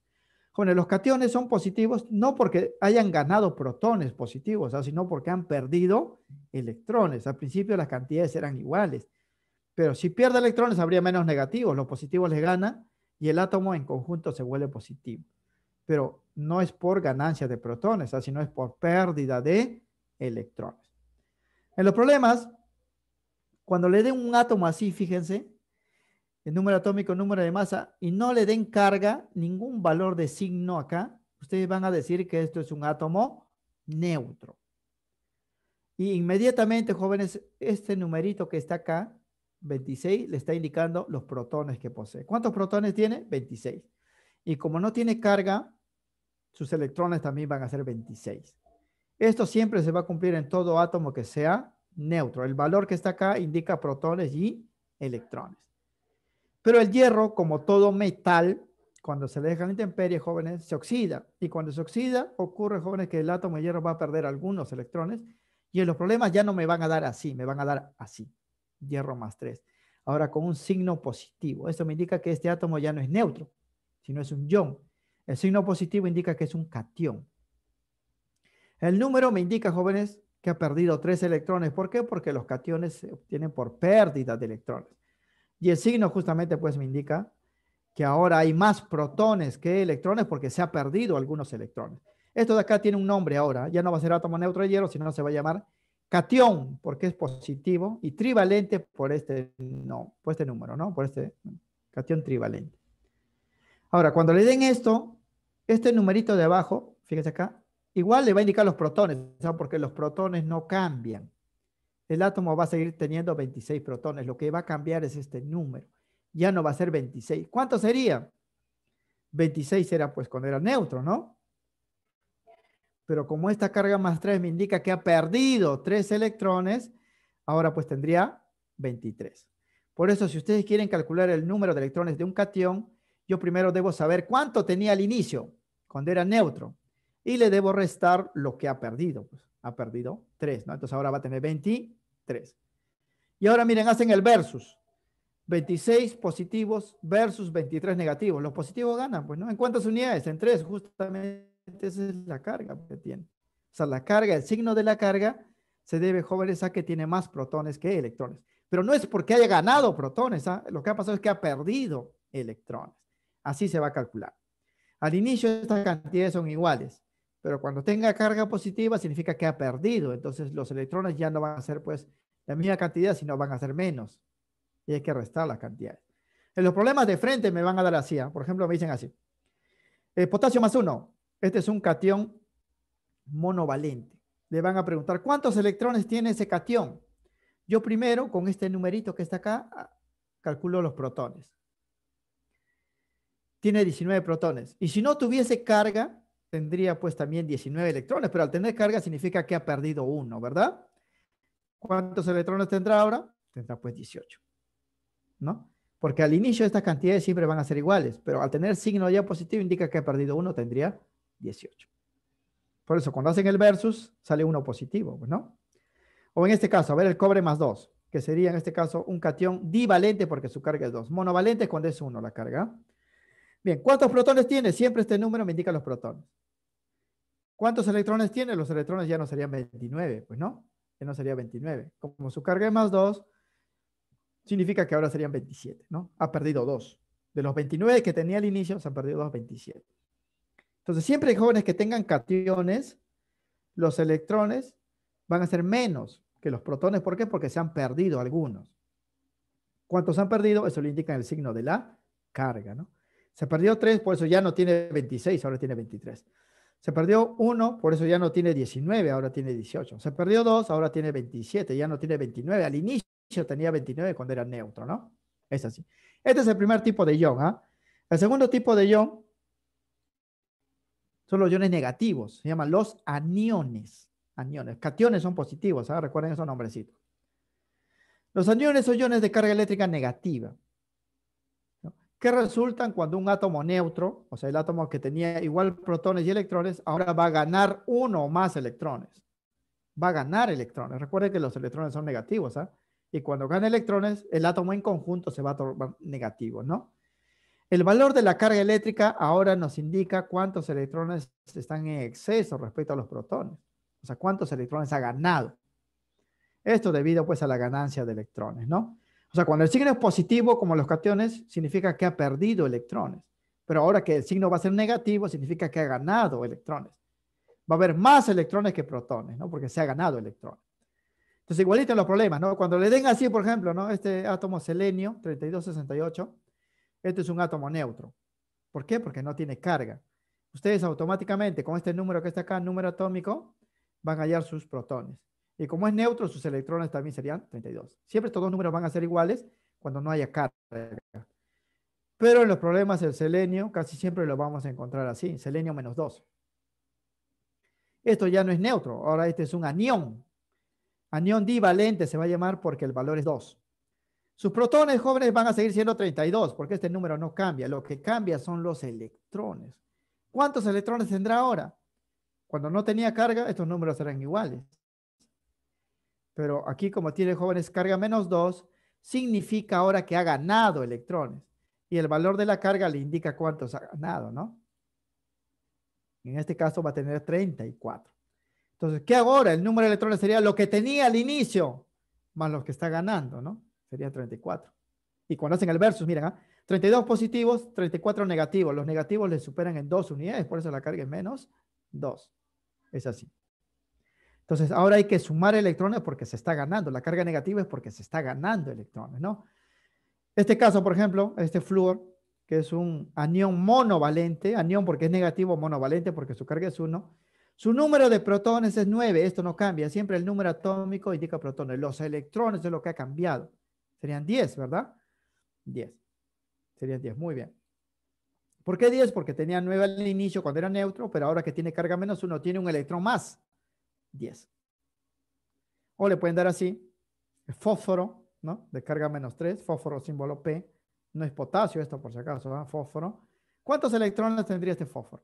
Jóvenes, los cationes son positivos no porque hayan ganado protones positivos, ¿ah? sino porque han perdido electrones. Al principio las cantidades eran iguales, pero si pierde electrones habría menos negativos, los positivos le ganan y el átomo en conjunto se vuelve positivo. Pero no es por ganancia de protones, ¿ah? sino es por pérdida de electrones. En los problemas cuando le den un átomo así, fíjense, el número atómico, el número de masa, y no le den carga, ningún valor de signo acá, ustedes van a decir que esto es un átomo neutro. Y inmediatamente, jóvenes, este numerito que está acá, 26, le está indicando los protones que posee. ¿Cuántos protones tiene? 26. Y como no tiene carga, sus electrones también van a ser 26. Esto siempre se va a cumplir en todo átomo que sea neutro. El valor que está acá indica protones y electrones. Pero el hierro, como todo metal, cuando se deja en intemperie, jóvenes, se oxida. Y cuando se oxida, ocurre, jóvenes, que el átomo de hierro va a perder algunos electrones. Y en los problemas ya no me van a dar así, me van a dar así. Hierro más 3. Ahora con un signo positivo. Esto me indica que este átomo ya no es neutro, sino es un ion. El signo positivo indica que es un cation, El número me indica, jóvenes, que ha perdido tres electrones. ¿Por qué? Porque los cationes se obtienen por pérdida de electrones. Y el signo justamente pues me indica que ahora hay más protones que electrones porque se ha perdido algunos electrones. Esto de acá tiene un nombre ahora, ya no va a ser átomo neutro de hierro, sino se va a llamar cation porque es positivo y trivalente por este, no, por este número, ¿no? Por este cation trivalente. Ahora, cuando le den esto, este numerito de abajo, fíjense acá, Igual le va a indicar los protones, porque los protones no cambian. El átomo va a seguir teniendo 26 protones. Lo que va a cambiar es este número. Ya no va a ser 26. ¿Cuánto sería? 26 era pues cuando era neutro, ¿no? Pero como esta carga más 3 me indica que ha perdido 3 electrones, ahora pues tendría 23. Por eso, si ustedes quieren calcular el número de electrones de un cation, yo primero debo saber cuánto tenía al inicio, cuando era neutro y le debo restar lo que ha perdido. Pues, ha perdido 3, ¿no? Entonces ahora va a tener 23. Y ahora miren, hacen el versus. 26 positivos versus 23 negativos. Los positivos ganan, pues, ¿no? ¿En cuántas unidades? En 3, justamente esa es la carga que tiene. O sea, la carga, el signo de la carga se debe, jóvenes, a que tiene más protones que electrones. Pero no es porque haya ganado protones, ¿ah? lo que ha pasado es que ha perdido electrones. Así se va a calcular. Al inicio estas cantidades son iguales. Pero cuando tenga carga positiva significa que ha perdido. Entonces los electrones ya no van a ser pues la misma cantidad, sino van a ser menos. Y hay que restar las cantidades. En los problemas de frente me van a dar así. ¿ah? Por ejemplo, me dicen así. Eh, potasio más uno. Este es un cation monovalente. Le van a preguntar, ¿cuántos electrones tiene ese cation? Yo primero, con este numerito que está acá, ah, calculo los protones. Tiene 19 protones. Y si no tuviese carga, tendría pues también 19 electrones, pero al tener carga significa que ha perdido uno, ¿verdad? ¿Cuántos electrones tendrá ahora? Tendrá pues 18, ¿no? Porque al inicio estas cantidades siempre van a ser iguales, pero al tener signo ya positivo indica que ha perdido uno, tendría 18. Por eso cuando hacen el versus sale uno positivo, ¿no? O en este caso, a ver el cobre más 2, que sería en este caso un cation divalente porque su carga es 2. Monovalente es cuando es 1 la carga. Bien, ¿cuántos protones tiene? Siempre este número me indica los protones. ¿Cuántos electrones tiene? Los electrones ya no serían 29, pues no, ya no sería 29. Como su carga es más 2, significa que ahora serían 27, ¿no? Ha perdido 2. De los 29 que tenía al inicio, se han perdido 2, 27. Entonces, siempre hay jóvenes que tengan cationes, los electrones van a ser menos que los protones. ¿Por qué? Porque se han perdido algunos. ¿Cuántos han perdido? Eso le indica el signo de la carga, ¿no? Se perdió 3, por eso ya no tiene 26, ahora tiene 23. Se perdió uno, por eso ya no tiene 19, ahora tiene 18. Se perdió dos, ahora tiene 27, ya no tiene 29. Al inicio tenía 29 cuando era neutro, ¿no? Es así. Este es el primer tipo de ion. ¿ah? El segundo tipo de ion son los iones negativos, se llaman los aniones. Aniones. Cationes son positivos, ¿ah? recuerden esos nombrecitos. Los aniones son iones de carga eléctrica negativa. ¿Qué resultan cuando un átomo neutro, o sea, el átomo que tenía igual protones y electrones, ahora va a ganar uno o más electrones. Va a ganar electrones. Recuerden que los electrones son negativos, ¿ah? Y cuando gana electrones, el átomo en conjunto se va a tornar negativo, ¿no? El valor de la carga eléctrica ahora nos indica cuántos electrones están en exceso respecto a los protones. O sea, cuántos electrones ha ganado. Esto debido pues a la ganancia de electrones, ¿no? O sea, cuando el signo es positivo, como los cationes, significa que ha perdido electrones. Pero ahora que el signo va a ser negativo, significa que ha ganado electrones. Va a haber más electrones que protones, ¿no? Porque se ha ganado electrones. Entonces, igualito en los problemas, ¿no? Cuando le den así, por ejemplo, ¿no? Este átomo selenio, 3268, este es un átomo neutro. ¿Por qué? Porque no tiene carga. Ustedes automáticamente, con este número que está acá, número atómico, van a hallar sus protones. Y como es neutro, sus electrones también serían 32. Siempre estos dos números van a ser iguales cuando no haya carga. Pero en los problemas del selenio casi siempre lo vamos a encontrar así, selenio menos 2. Esto ya no es neutro, ahora este es un anión. Anión divalente se va a llamar porque el valor es 2. Sus protones jóvenes van a seguir siendo 32 porque este número no cambia. Lo que cambia son los electrones. ¿Cuántos electrones tendrá ahora? Cuando no tenía carga, estos números eran iguales. Pero aquí como tiene jóvenes carga menos 2, significa ahora que ha ganado electrones. Y el valor de la carga le indica cuántos ha ganado, ¿no? En este caso va a tener 34. Entonces, ¿qué ahora? El número de electrones sería lo que tenía al inicio, más los que está ganando, ¿no? Sería 34. Y cuando hacen el versus, miren, 32 ¿ah? positivos, 34 negativos. Los negativos les superan en dos unidades, por eso la carga es menos 2. Es así. Entonces, ahora hay que sumar electrones porque se está ganando. La carga negativa es porque se está ganando electrones, ¿no? Este caso, por ejemplo, este flúor, que es un anión monovalente, anión porque es negativo, monovalente porque su carga es 1. Su número de protones es 9, esto no cambia, siempre el número atómico indica protones. Los electrones es lo que ha cambiado. Serían 10, ¿verdad? 10. Serían 10, muy bien. ¿Por qué 10? Porque tenía 9 al inicio cuando era neutro, pero ahora que tiene carga menos 1, tiene un electrón más. 10. O le pueden dar así, fósforo, ¿no? De carga menos 3, fósforo símbolo P. No es potasio esto por si acaso, ¿ah? fósforo. ¿Cuántos electrones tendría este fósforo?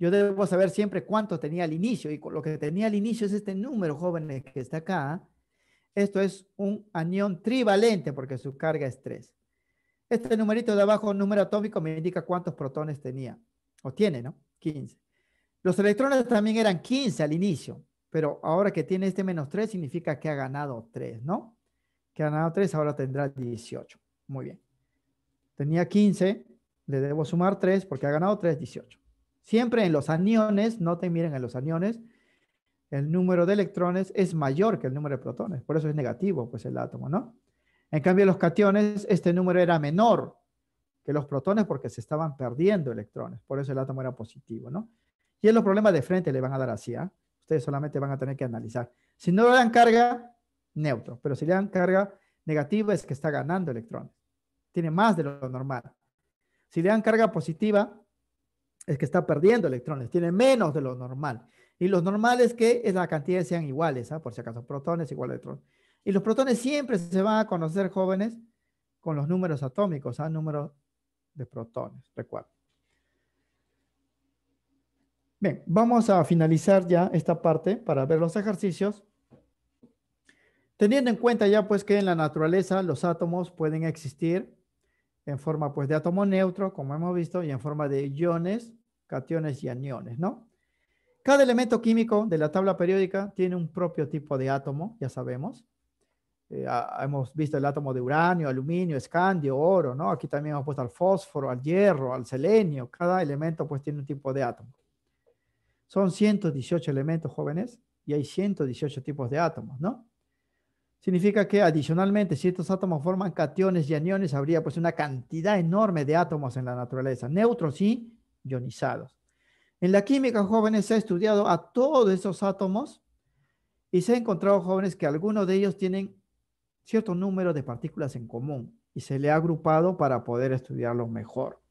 Yo debo saber siempre cuánto tenía al inicio y lo que tenía al inicio es este número, jóvenes, que está acá. ¿ah? Esto es un anión trivalente porque su carga es 3. Este numerito de abajo, número atómico, me indica cuántos protones tenía. O tiene, ¿no? 15. Los electrones también eran 15 al inicio, pero ahora que tiene este menos 3 significa que ha ganado 3, ¿no? Que ha ganado 3, ahora tendrá 18. Muy bien. Tenía 15, le debo sumar 3 porque ha ganado 3, 18. Siempre en los aniones, no te miren en los aniones, el número de electrones es mayor que el número de protones, por eso es negativo pues el átomo, ¿no? En cambio, en los cationes, este número era menor que los protones porque se estaban perdiendo electrones, por eso el átomo era positivo, ¿no? Y es los problemas de frente le van a dar así. ¿ah? Ustedes solamente van a tener que analizar. Si no le dan carga, neutro. Pero si le dan carga negativa, es que está ganando electrones. Tiene más de lo normal. Si le dan carga positiva, es que está perdiendo electrones. Tiene menos de lo normal. Y lo normal es que es la cantidad sean iguales, ¿ah? por si acaso, protones igual a electrones. Y los protones siempre se van a conocer, jóvenes, con los números atómicos, ¿eh? número de protones, recuerden. Bien, vamos a finalizar ya esta parte para ver los ejercicios. Teniendo en cuenta ya pues que en la naturaleza los átomos pueden existir en forma pues de átomo neutro, como hemos visto, y en forma de iones, cationes y aniones, ¿no? Cada elemento químico de la tabla periódica tiene un propio tipo de átomo, ya sabemos. Eh, hemos visto el átomo de uranio, aluminio, escandio, oro, ¿no? Aquí también hemos puesto al fósforo, al hierro, al selenio. Cada elemento pues tiene un tipo de átomo. Son 118 elementos jóvenes y hay 118 tipos de átomos, ¿no? Significa que adicionalmente, si estos átomos forman cationes y aniones, habría pues una cantidad enorme de átomos en la naturaleza, neutros y ionizados. En la química, jóvenes, se ha estudiado a todos esos átomos y se ha encontrado, jóvenes, que algunos de ellos tienen cierto número de partículas en común y se le ha agrupado para poder estudiarlos mejor.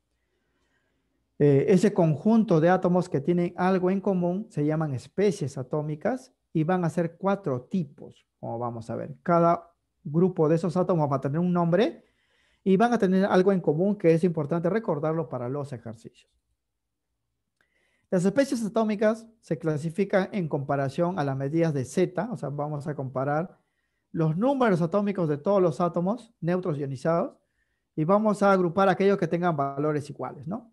Eh, ese conjunto de átomos que tienen algo en común se llaman especies atómicas y van a ser cuatro tipos, como vamos a ver. Cada grupo de esos átomos va a tener un nombre y van a tener algo en común que es importante recordarlo para los ejercicios. Las especies atómicas se clasifican en comparación a las medidas de Z, o sea, vamos a comparar los números atómicos de todos los átomos neutros ionizados y vamos a agrupar aquellos que tengan valores iguales, ¿no?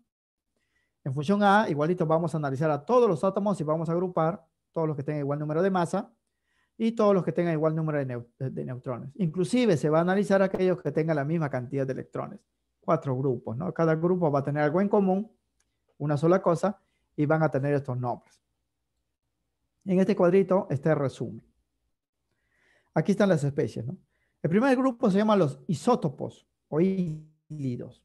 En función A, igualito vamos a analizar a todos los átomos y vamos a agrupar todos los que tengan igual número de masa y todos los que tengan igual número de, neutrones. Inclusive se va a analizar aquellos que tengan la misma cantidad de electrones. Cuatro grupos, ¿no? Cada grupo va a tener algo en común, una sola cosa, y van a tener estos nombres. En este cuadrito está el resumen. Aquí están las especies, ¿no? El primer grupo se llama los isótopos o hílidos.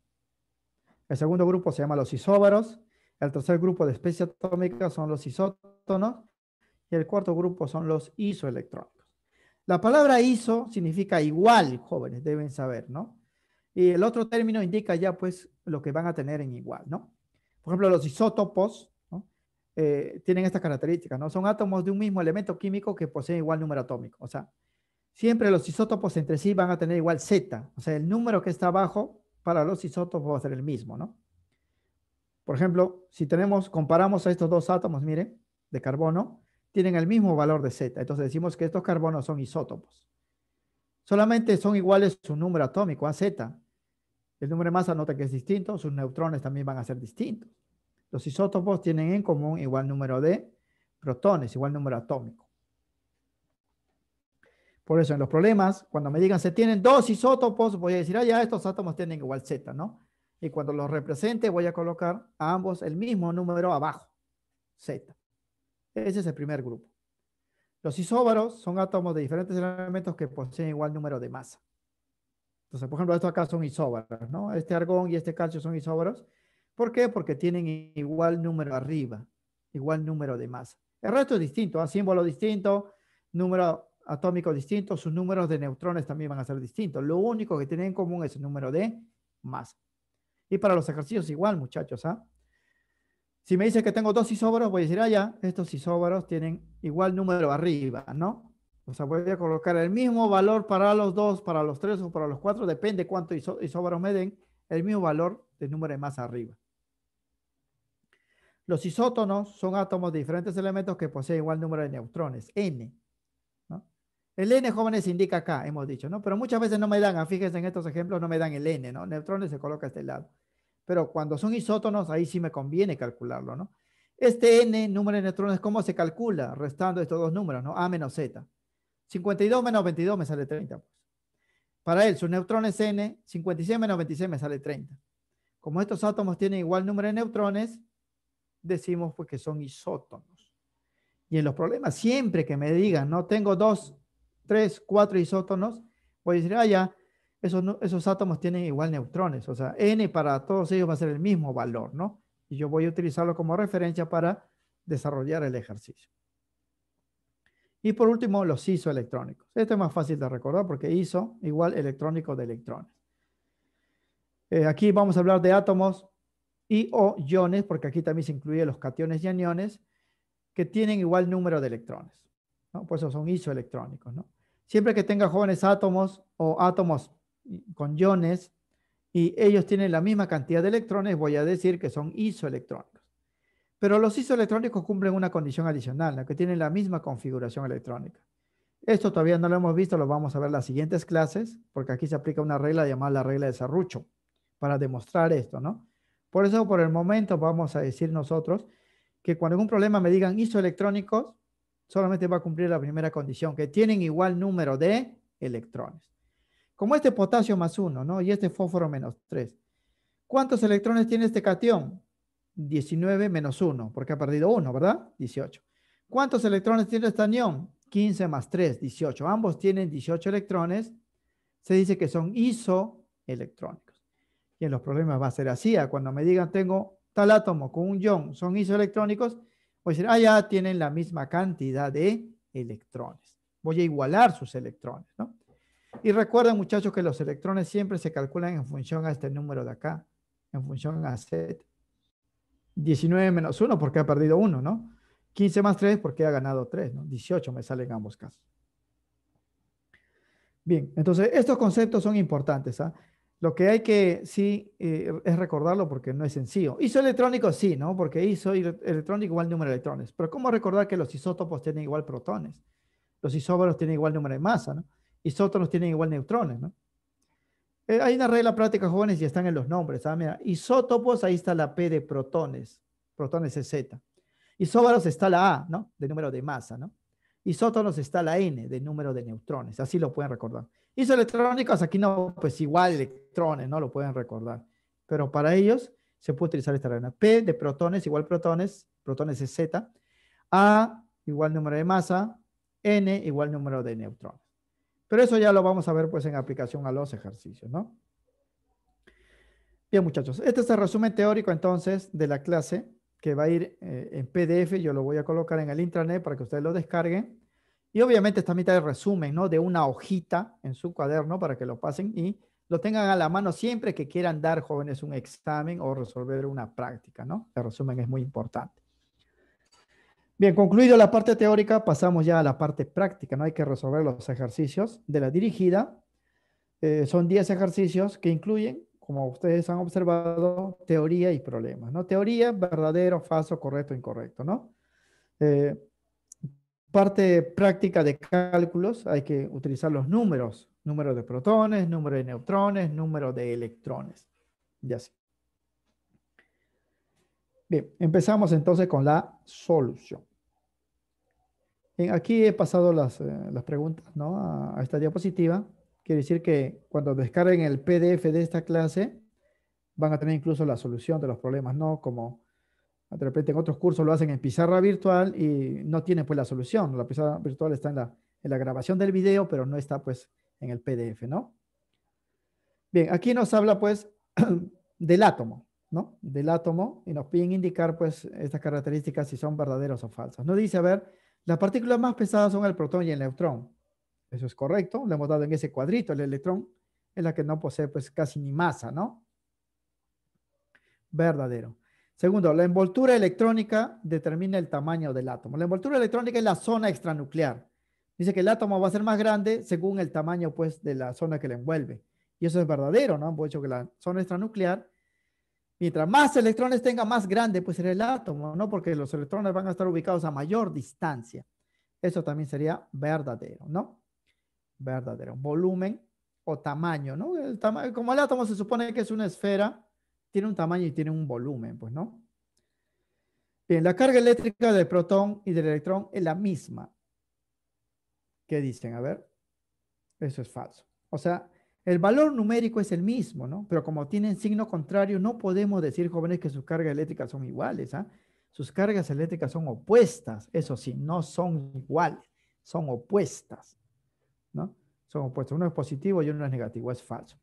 El segundo grupo se llama los isóbaros el tercer grupo de especies atómicas son los isótonos y el cuarto grupo son los isoelectrónicos. La palabra iso significa igual, jóvenes, deben saber, ¿no? Y el otro término indica ya pues lo que van a tener en igual, ¿no? Por ejemplo, los isótopos eh, tienen estas características, ¿no? Son átomos de un mismo elemento químico que poseen igual número atómico. O sea, siempre los isótopos entre sí van a tener igual Z. O sea, el número que está abajo para los isótopos va a ser el mismo, ¿no? Por ejemplo, si tenemos, comparamos a estos dos átomos, miren, de carbono, tienen el mismo valor de Z. Entonces decimos que estos carbonos son isótopos. Solamente son iguales su número atómico, a Z. El número de masa nota que es distinto, sus neutrones también van a ser distintos. Los isótopos tienen en común igual número de protones, igual número atómico. Por eso en los problemas, cuando me digan se tienen dos isótopos, voy a decir, ah, ya estos átomos tienen igual Z, ¿no? Y cuando lo represente, voy a colocar a ambos el mismo número abajo, Z. Ese es el primer grupo. Los isóbaros son átomos de diferentes elementos que poseen igual número de masa. Entonces, por ejemplo, estos acá son isóbaros, ¿no? Este argón y este calcio son isóbaros. ¿Por qué? Porque tienen igual número arriba, igual número de masa. El resto es distinto, ¿eh? símbolo distinto, número atómico distinto, sus números de neutrones también van a ser distintos. Lo único que tienen en común es el número de masa. Y para los ejercicios igual, muchachos. ¿ah? Si me dice que tengo dos isóbaros, voy a decir, ah, ya, estos isóbaros tienen igual número arriba, ¿no? O sea, voy a colocar el mismo valor para los dos, para los tres o para los cuatro, depende cuántos isóbaros me den, el mismo valor de número más arriba. Los isótonos son átomos de diferentes elementos que poseen igual número de neutrones, N. El N, jóvenes, indica acá, hemos dicho, ¿no? Pero muchas veces no me dan, ah, fíjense en estos ejemplos, no me dan el N, ¿no? Neutrones se coloca a este lado pero cuando son isótonos, ahí sí me conviene calcularlo, ¿no? Este n, número de neutrones, ¿cómo se calcula? Restando estos dos números, ¿no? A menos Z. 52 menos 22 me sale 30, pues. Para él, sus neutrones n, 56 menos 26 me sale 30. Como estos átomos tienen igual número de neutrones, decimos pues que son isótonos. Y en los problemas, siempre que me digan, no tengo dos, tres, cuatro isótonos, voy a decir, ah, ya, esos, átomos tienen igual neutrones, o sea, n para todos ellos va a ser el mismo valor, ¿no? Y yo voy a utilizarlo como referencia para desarrollar el ejercicio. Y por último, los isoelectrónicos. Este es más fácil de recordar porque iso igual electrónico de electrones. Eh, aquí vamos a hablar de átomos y o iones, porque aquí también se incluye los cationes y aniones, que tienen igual número de electrones. ¿no? Por eso son isoelectrónicos. ¿no? Siempre que tenga jóvenes átomos o átomos con iones y ellos tienen la misma cantidad de electrones, voy a decir que son isoelectrónicos. Pero los isoelectrónicos cumplen una condición adicional, la que tienen la misma configuración electrónica. Esto todavía no lo hemos visto, lo vamos a ver en las siguientes clases, porque aquí se aplica una regla llamada la regla de Serrucho para demostrar esto, ¿no? Por eso, por el momento, vamos a decir nosotros que cuando en un problema me digan isoelectrónicos, solamente va a cumplir la primera condición, que tienen igual número de electrones como este potasio más 1, ¿no? Y este fósforo menos 3. ¿Cuántos electrones tiene este cation? 19 menos 1, porque ha perdido uno, ¿verdad? 18. ¿Cuántos electrones tiene este anión? 15 más 3, 18. Ambos tienen 18 electrones. Se dice que son isoelectrónicos. Y en los problemas va a ser así. ¿ah? Cuando me digan tengo tal átomo con un ion, son isoelectrónicos, voy a decir, ah, ya tienen la misma cantidad de electrones. Voy a igualar sus electrones, ¿no? Y recuerden, muchachos, que los electrones siempre se calculan en función a este número de acá, en función a Z. 19 menos 1 porque ha perdido 1, ¿no? 15 más 3 porque ha ganado 3, ¿no? 18 me sale en ambos casos. Bien, entonces estos conceptos son importantes. ¿ah? Lo que hay que sí eh, es recordarlo porque no es sencillo. Isoelectrónico electrónico sí, ¿no? Porque iso electrónico igual número de electrones. Pero ¿cómo recordar que los isótopos tienen igual protones? Los isóbaros tienen igual número de masa, ¿no? isótonos tienen igual neutrones, ¿no? Eh, hay una regla práctica, jóvenes, y están en los nombres. ¿ah? Mira, isótopos, ahí está la P de protones. Protones es Z. Isóbaros está la A, ¿no? De número de masa, ¿no? Isótonos está la N de número de neutrones. Así lo pueden recordar. Isoelectrónicos, aquí no, pues igual electrones, ¿no? Lo pueden recordar. Pero para ellos se puede utilizar esta regla. P de protones igual protones. Protones es Z. A igual número de masa. N igual número de neutrones. Pero eso ya lo vamos a ver pues en aplicación a los ejercicios, ¿no? Bien, muchachos, este es el resumen teórico entonces de la clase que va a ir eh, en PDF. Yo lo voy a colocar en el intranet para que ustedes lo descarguen. Y obviamente esta mitad de resumen, ¿no? De una hojita en su cuaderno para que lo pasen y lo tengan a la mano siempre que quieran dar jóvenes un examen o resolver una práctica, ¿no? El resumen es muy importante. Bien, concluido la parte teórica, pasamos ya a la parte práctica, ¿no? Hay que resolver los ejercicios de la dirigida. Eh, son 10 ejercicios que incluyen, como ustedes han observado, teoría y problemas, ¿no? Teoría, verdadero, falso, correcto, incorrecto, ¿no? Eh, parte práctica de cálculos, hay que utilizar los números, número de protones, número de neutrones, número de electrones, y así. Bien, empezamos entonces con la solución. Aquí he pasado las, eh, preguntas ¿no? a, esta diapositiva. Quiere decir que cuando descarguen el PDF de esta clase, van a tener incluso la solución de los problemas, ¿no? Como de repente en otros cursos lo hacen en pizarra virtual y no tienen pues la solución. La pizarra virtual está en la, grabación del video, pero no está pues en el PDF, ¿no? Bien, aquí nos habla pues del átomo, ¿no? Del átomo y nos piden indicar pues estas características si son verdaderas o falsas. No dice, a ver, las partículas más pesadas son el protón y el neutrón. Eso es correcto, lo hemos dado en ese cuadrito, el electrón es la que no posee pues casi ni masa, ¿no? Verdadero. Segundo, la envoltura electrónica determina el tamaño del átomo. La envoltura electrónica es la zona extranuclear. Dice que el átomo va a ser más grande según el tamaño pues de la zona que le envuelve. Y eso es verdadero, ¿no? Hemos dicho que la zona extranuclear Mientras más electrones tenga, más grande pues será el átomo, ¿no? Porque los electrones van a estar ubicados a mayor distancia. Eso también sería verdadero, ¿no? Verdadero. Volumen o tamaño, ¿no? como el átomo se supone que es una esfera, tiene un tamaño y tiene un volumen, pues, ¿no? Bien, la carga eléctrica del protón y del electrón es la misma. ¿Qué dicen? A ver, eso es falso. O sea, el valor numérico es el mismo, ¿no? Pero como tienen signo contrario, no podemos decir, jóvenes, que sus cargas eléctricas son iguales, ¿ah? Sus cargas eléctricas son opuestas, eso sí, no son iguales, son opuestas, ¿no? Son opuestas, uno es positivo y uno es negativo, es falso.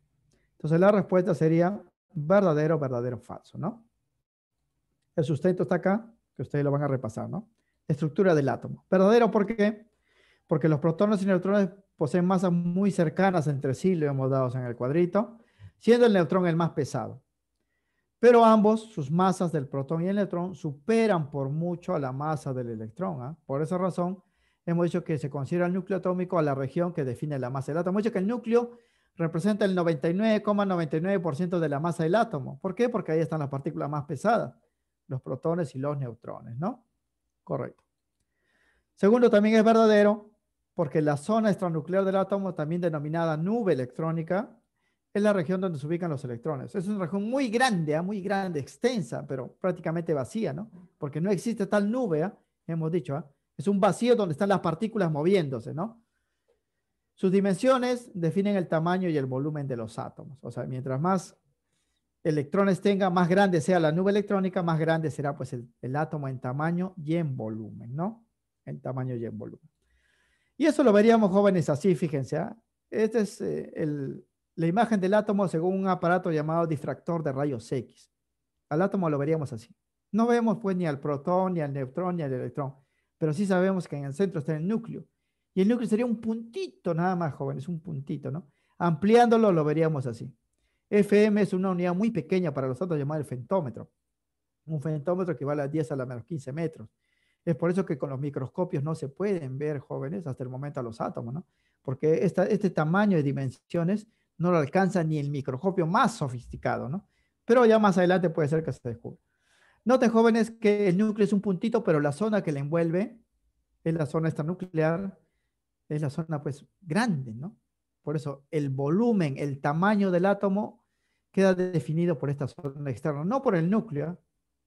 Entonces la respuesta sería verdadero, verdadero, falso, ¿no? El sustento está acá, que ustedes lo van a repasar, ¿no? Estructura del átomo. Verdadero porque porque los protones y neutrones poseen masas muy cercanas entre sí, lo hemos dado en el cuadrito, siendo el neutrón el más pesado. Pero ambos, sus masas del protón y el neutrón, superan por mucho a la masa del electrón. ¿ah? Por esa razón, hemos dicho que se considera el núcleo atómico a la región que define la masa del átomo. Hemos que el núcleo representa el 99,99% de la masa del átomo. ¿Por qué? Porque ahí están las partículas más pesadas, los protones y los neutrones, ¿no? Correcto. Segundo, también es verdadero porque la zona extranuclear del átomo, también denominada nube electrónica, es la región donde se ubican los electrones. Es una región muy grande, a ¿ah? muy grande, extensa, pero prácticamente vacía, ¿no? Porque no existe tal nube, ¿ah? hemos dicho, ¿ah? es un vacío donde están las partículas moviéndose, ¿no? Sus dimensiones definen el tamaño y el volumen de los átomos. O sea, mientras más electrones tenga, más grande sea la nube electrónica, más grande será pues el, el átomo en tamaño y en volumen, ¿no? En tamaño y en volumen. Y eso lo veríamos jóvenes así, fíjense. ¿ah? Esta es eh, la imagen del átomo según un aparato llamado difractor de rayos X. Al átomo lo veríamos así. No vemos pues ni al protón, ni al neutrón, ni al electrón, pero sí sabemos que en el centro está el núcleo. Y el núcleo sería un puntito nada más, jóvenes, un puntito, ¿no? Ampliándolo lo veríamos así. FM es una unidad muy pequeña para los átomos llamada el fentómetro. Un fentómetro que vale a 10 a la menos 15 metros. Es por eso que con los microscopios no se pueden ver jóvenes hasta el momento a los átomos, ¿no? Porque este tamaño de dimensiones no lo alcanza ni el microscopio más sofisticado, ¿no? Pero ya más adelante puede ser que se descubra. Noten jóvenes que el núcleo es un puntito, pero la zona que le envuelve es la zona nuclear, es la zona pues grande, ¿no? Por eso el volumen, el tamaño del átomo queda definido por esta zona externa, no por el núcleo,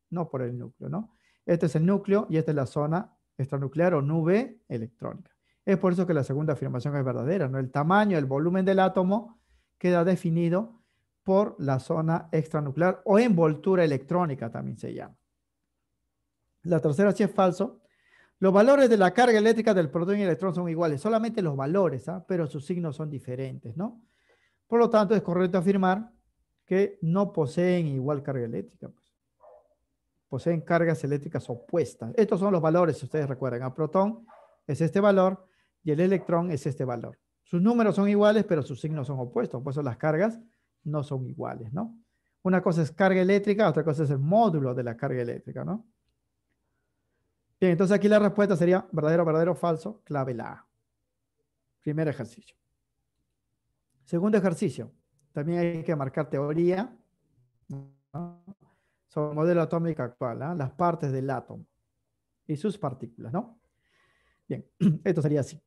no por el núcleo, ¿no? Este es el núcleo y esta es la zona extranuclear o nube electrónica. Es por eso que la segunda afirmación es verdadera, ¿no? El tamaño, el volumen del átomo queda definido por la zona extranuclear o envoltura electrónica también se llama. La tercera sí es falso. Los valores de la carga eléctrica del protón y el electrón son iguales, solamente los valores, ¿ah? pero sus signos son diferentes, ¿no? Por lo tanto, es correcto afirmar que no poseen igual carga eléctrica poseen cargas eléctricas opuestas. Estos son los valores, si ustedes recuerdan. El protón es este valor y el electrón es este valor. Sus números son iguales, pero sus signos son opuestos. Por eso las cargas no son iguales, ¿no? Una cosa es carga eléctrica, otra cosa es el módulo de la carga eléctrica, ¿no? Bien, entonces aquí la respuesta sería verdadero, verdadero, falso, clave la A. Primer ejercicio. Segundo ejercicio. También hay que marcar teoría. ¿no? sobre el modelo atómico actual, ¿ah? las partes del átomo y sus partículas, ¿no? Bien, esto sería así.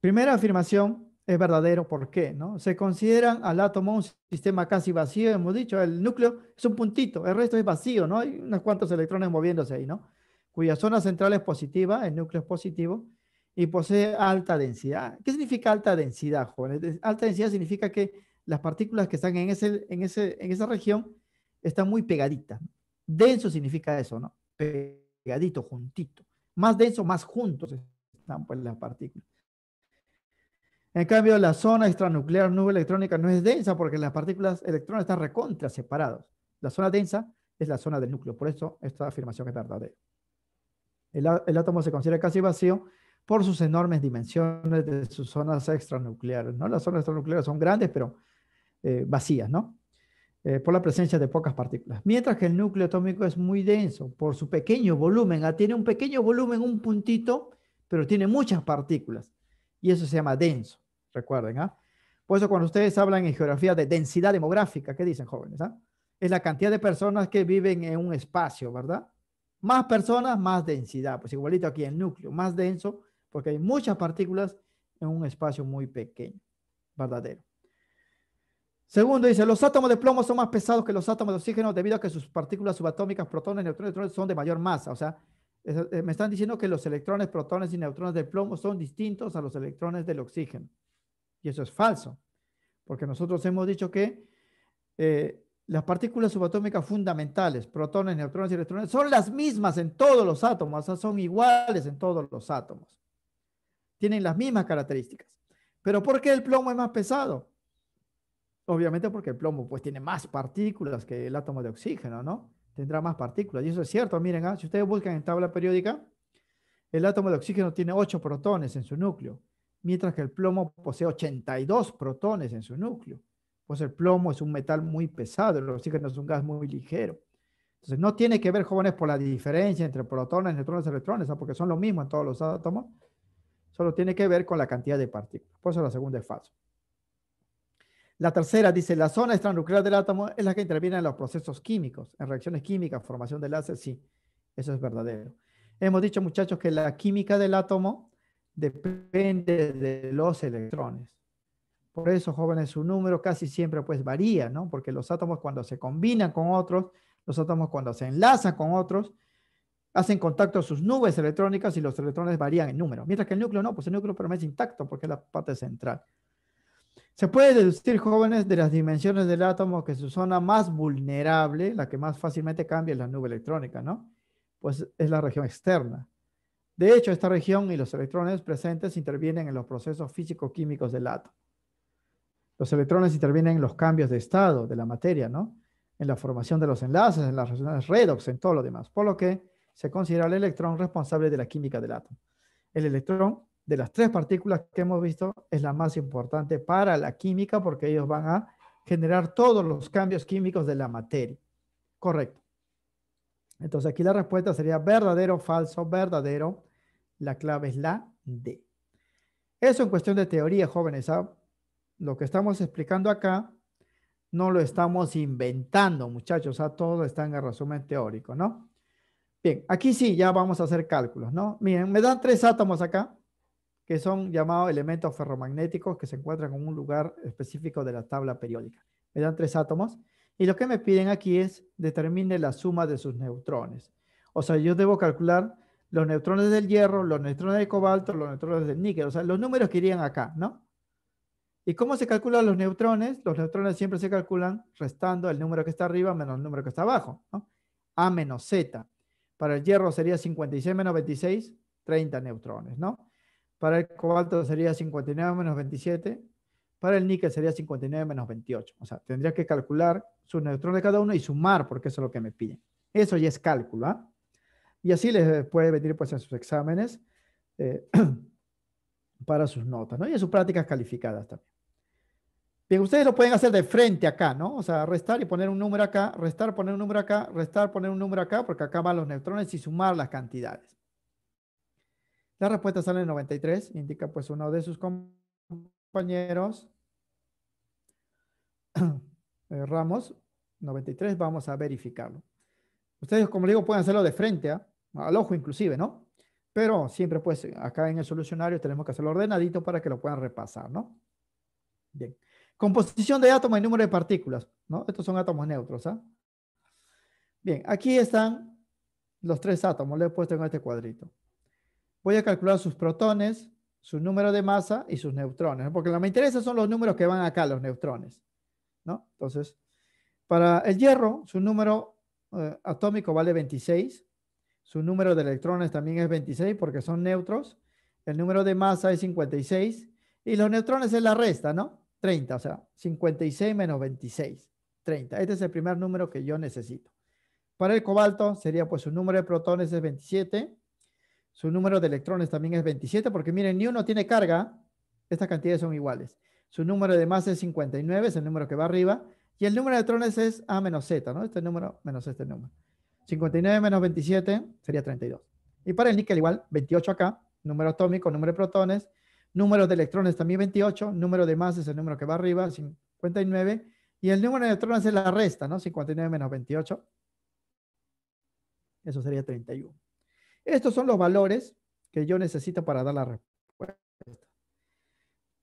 Primera afirmación es verdadero, ¿por qué? ¿no? Se considera al átomo un sistema casi vacío, hemos dicho, el núcleo es un puntito, el resto es vacío, ¿no? Hay unos cuantos electrones moviéndose ahí, ¿no? Cuya zona central es positiva, el núcleo es positivo, y posee alta densidad. ¿Qué significa alta densidad, jóvenes? Alta densidad significa que las partículas que están en, ese, en, ese, en esa región Está muy pegadita. Denso significa eso, ¿no? Pegadito, juntito. Más denso, más juntos están pues, las partículas. En cambio, la zona extranuclear nube electrónica no es densa porque las partículas electrónicas están recontra separados. La zona densa es la zona del núcleo. Por eso esta afirmación es verdadera. El, átomo se considera casi vacío por sus enormes dimensiones de sus zonas extranucleares. ¿no? Las zonas extranucleares son grandes, pero eh, vacías, ¿no? Eh, por la presencia de pocas partículas. Mientras que el núcleo atómico es muy denso por su pequeño volumen, ah, tiene un pequeño volumen, un puntito, pero tiene muchas partículas. Y eso se llama denso, recuerden. ¿ah? Por eso cuando ustedes hablan en geografía de densidad demográfica, ¿qué dicen jóvenes? ¿ah? Es la cantidad de personas que viven en un espacio, ¿verdad? Más personas, más densidad. Pues igualito aquí el núcleo, más denso, porque hay muchas partículas en un espacio muy pequeño, verdadero. Segundo, dice, los átomos de plomo son más pesados que los átomos de oxígeno debido a que sus partículas subatómicas, protones, neutrones, neutrones son de mayor masa. O sea, eh, me están diciendo que los electrones, protones y neutrones del plomo son distintos a los electrones del oxígeno. Y eso es falso, porque nosotros hemos dicho que eh, las partículas subatómicas fundamentales, protones, neutrones y electrones, son las mismas en todos los átomos, o sea, son iguales en todos los átomos. Tienen las mismas características. Pero ¿por qué el plomo es más pesado? Obviamente porque el plomo pues tiene más partículas que el átomo de oxígeno, ¿no? Tendrá más partículas. Y eso es cierto, miren, ¿ah? si ustedes buscan en tabla periódica, el átomo de oxígeno tiene 8 protones en su núcleo, mientras que el plomo posee 82 protones en su núcleo. Pues el plomo es un metal muy pesado, el oxígeno es un gas muy ligero. Entonces, no tiene que ver, jóvenes, por la diferencia entre protones, neutrones y electrones, ¿ah? porque son lo mismo en todos los átomos. Solo tiene que ver con la cantidad de partículas. Por eso la segunda es falso. La tercera dice, la zona extranuclear del átomo es la que interviene en los procesos químicos, en reacciones químicas, formación de láser, sí, eso es verdadero. Hemos dicho, muchachos, que la química del átomo depende de los electrones. Por eso, jóvenes, su número casi siempre pues varía, ¿no? Porque los átomos cuando se combinan con otros, los átomos cuando se enlazan con otros, hacen contacto a sus nubes electrónicas y los electrones varían en número. Mientras que el núcleo no, pues el núcleo permanece intacto porque es la parte central. Se puede deducir, jóvenes, de las dimensiones del átomo que su zona más vulnerable, la que más fácilmente cambia es la nube electrónica, ¿no? Pues es la región externa. De hecho, esta región y los electrones presentes intervienen en los procesos físico-químicos del átomo. Los electrones intervienen en los cambios de estado de la materia, ¿no? En la formación de los enlaces, en las reacciones redox, en todo lo demás. Por lo que se considera el electrón responsable de la química del átomo. El electrón de las tres partículas que hemos visto, es la más importante para la química porque ellos van a generar todos los cambios químicos de la materia. Correcto. Entonces aquí la respuesta sería verdadero, falso, verdadero. La clave es la D. Eso en cuestión de teoría, jóvenes. Lo que estamos explicando acá no lo estamos inventando, muchachos. A todo está en el resumen teórico, ¿no? Bien, aquí sí ya vamos a hacer cálculos, ¿no? Miren, me dan tres átomos acá que son llamados elementos ferromagnéticos que se encuentran en un lugar específico de la tabla periódica. Me dan tres átomos y lo que me piden aquí es determine la suma de sus neutrones. O sea, yo debo calcular los neutrones del hierro, los neutrones del cobalto, los neutrones del níquel, o sea, los números que irían acá, ¿no? ¿Y cómo se calculan los neutrones? Los neutrones siempre se calculan restando el número que está arriba menos el número que está abajo, ¿no? A menos Z. Para el hierro sería 56 menos 26, 30 neutrones, ¿no? Para el cobalto sería 59 menos 27. Para el níquel sería 59 menos 28. O sea, tendría que calcular sus neutrones de cada uno y sumar, porque eso es lo que me piden. Eso ya es cálculo. ¿ah? Y así les puede venir pues en sus exámenes eh, para sus notas, ¿no? Y en sus prácticas calificadas también. Bien, ustedes lo pueden hacer de frente acá, ¿no? O sea, restar y poner un número acá, restar, poner un número acá, restar, poner un número acá, porque acá van los neutrones y sumar las cantidades. La respuesta sale en 93, indica pues uno de sus compañeros, eh, Ramos, 93, vamos a verificarlo. Ustedes, como digo, pueden hacerlo de frente, ¿ah? al ojo inclusive, ¿no? Pero siempre pues acá en el solucionario tenemos que hacerlo ordenadito para que lo puedan repasar, ¿no? Bien. Composición de átomos y número de partículas, ¿no? Estos son átomos neutros, ¿ah? Bien, aquí están los tres átomos, le he puesto en este cuadrito voy a calcular sus protones, su número de masa y sus neutrones, porque lo que me interesa son los números que van acá, los neutrones. ¿no? Entonces, para el hierro, su número eh, atómico vale 26, su número de electrones también es 26 porque son neutros, el número de masa es 56 y los neutrones es la resta, ¿no? 30, o sea, 56 menos 26, 30. Este es el primer número que yo necesito. Para el cobalto sería pues su número de protones es 27, su número de electrones también es 27, porque miren, ni uno tiene carga. Estas cantidades son iguales. Su número de masa es 59, es el número que va arriba. Y el número de electrones es A menos Z, ¿no? Este número menos este número. 59 menos 27 sería 32. Y para el níquel igual, 28 acá, número atómico, número de protones, número de electrones también 28, número de masa es el número que va arriba, 59, y el número de electrones es la resta, ¿no? 59 menos 28. Eso sería 31. Estos son los valores que yo necesito para dar la respuesta.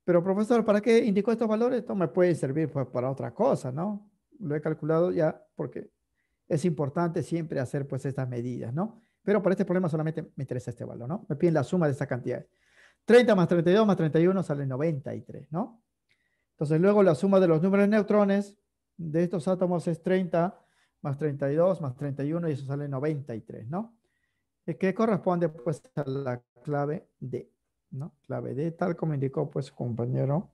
Pero profesor, ¿para qué indicó estos valores? Esto me puede servir para otra cosa, ¿no? Lo he calculado ya porque es importante siempre hacer pues estas medidas, ¿no? Pero para este problema solamente me interesa este valor, ¿no? Me piden la suma de estas cantidades. 30 más 32 más 31 sale 93, ¿no? Entonces luego la suma de los números de neutrones de estos átomos es 30 más 32 más 31 y eso sale 93, ¿no? que corresponde pues a la clave D, ¿no? Clave D, tal como indicó pues su compañero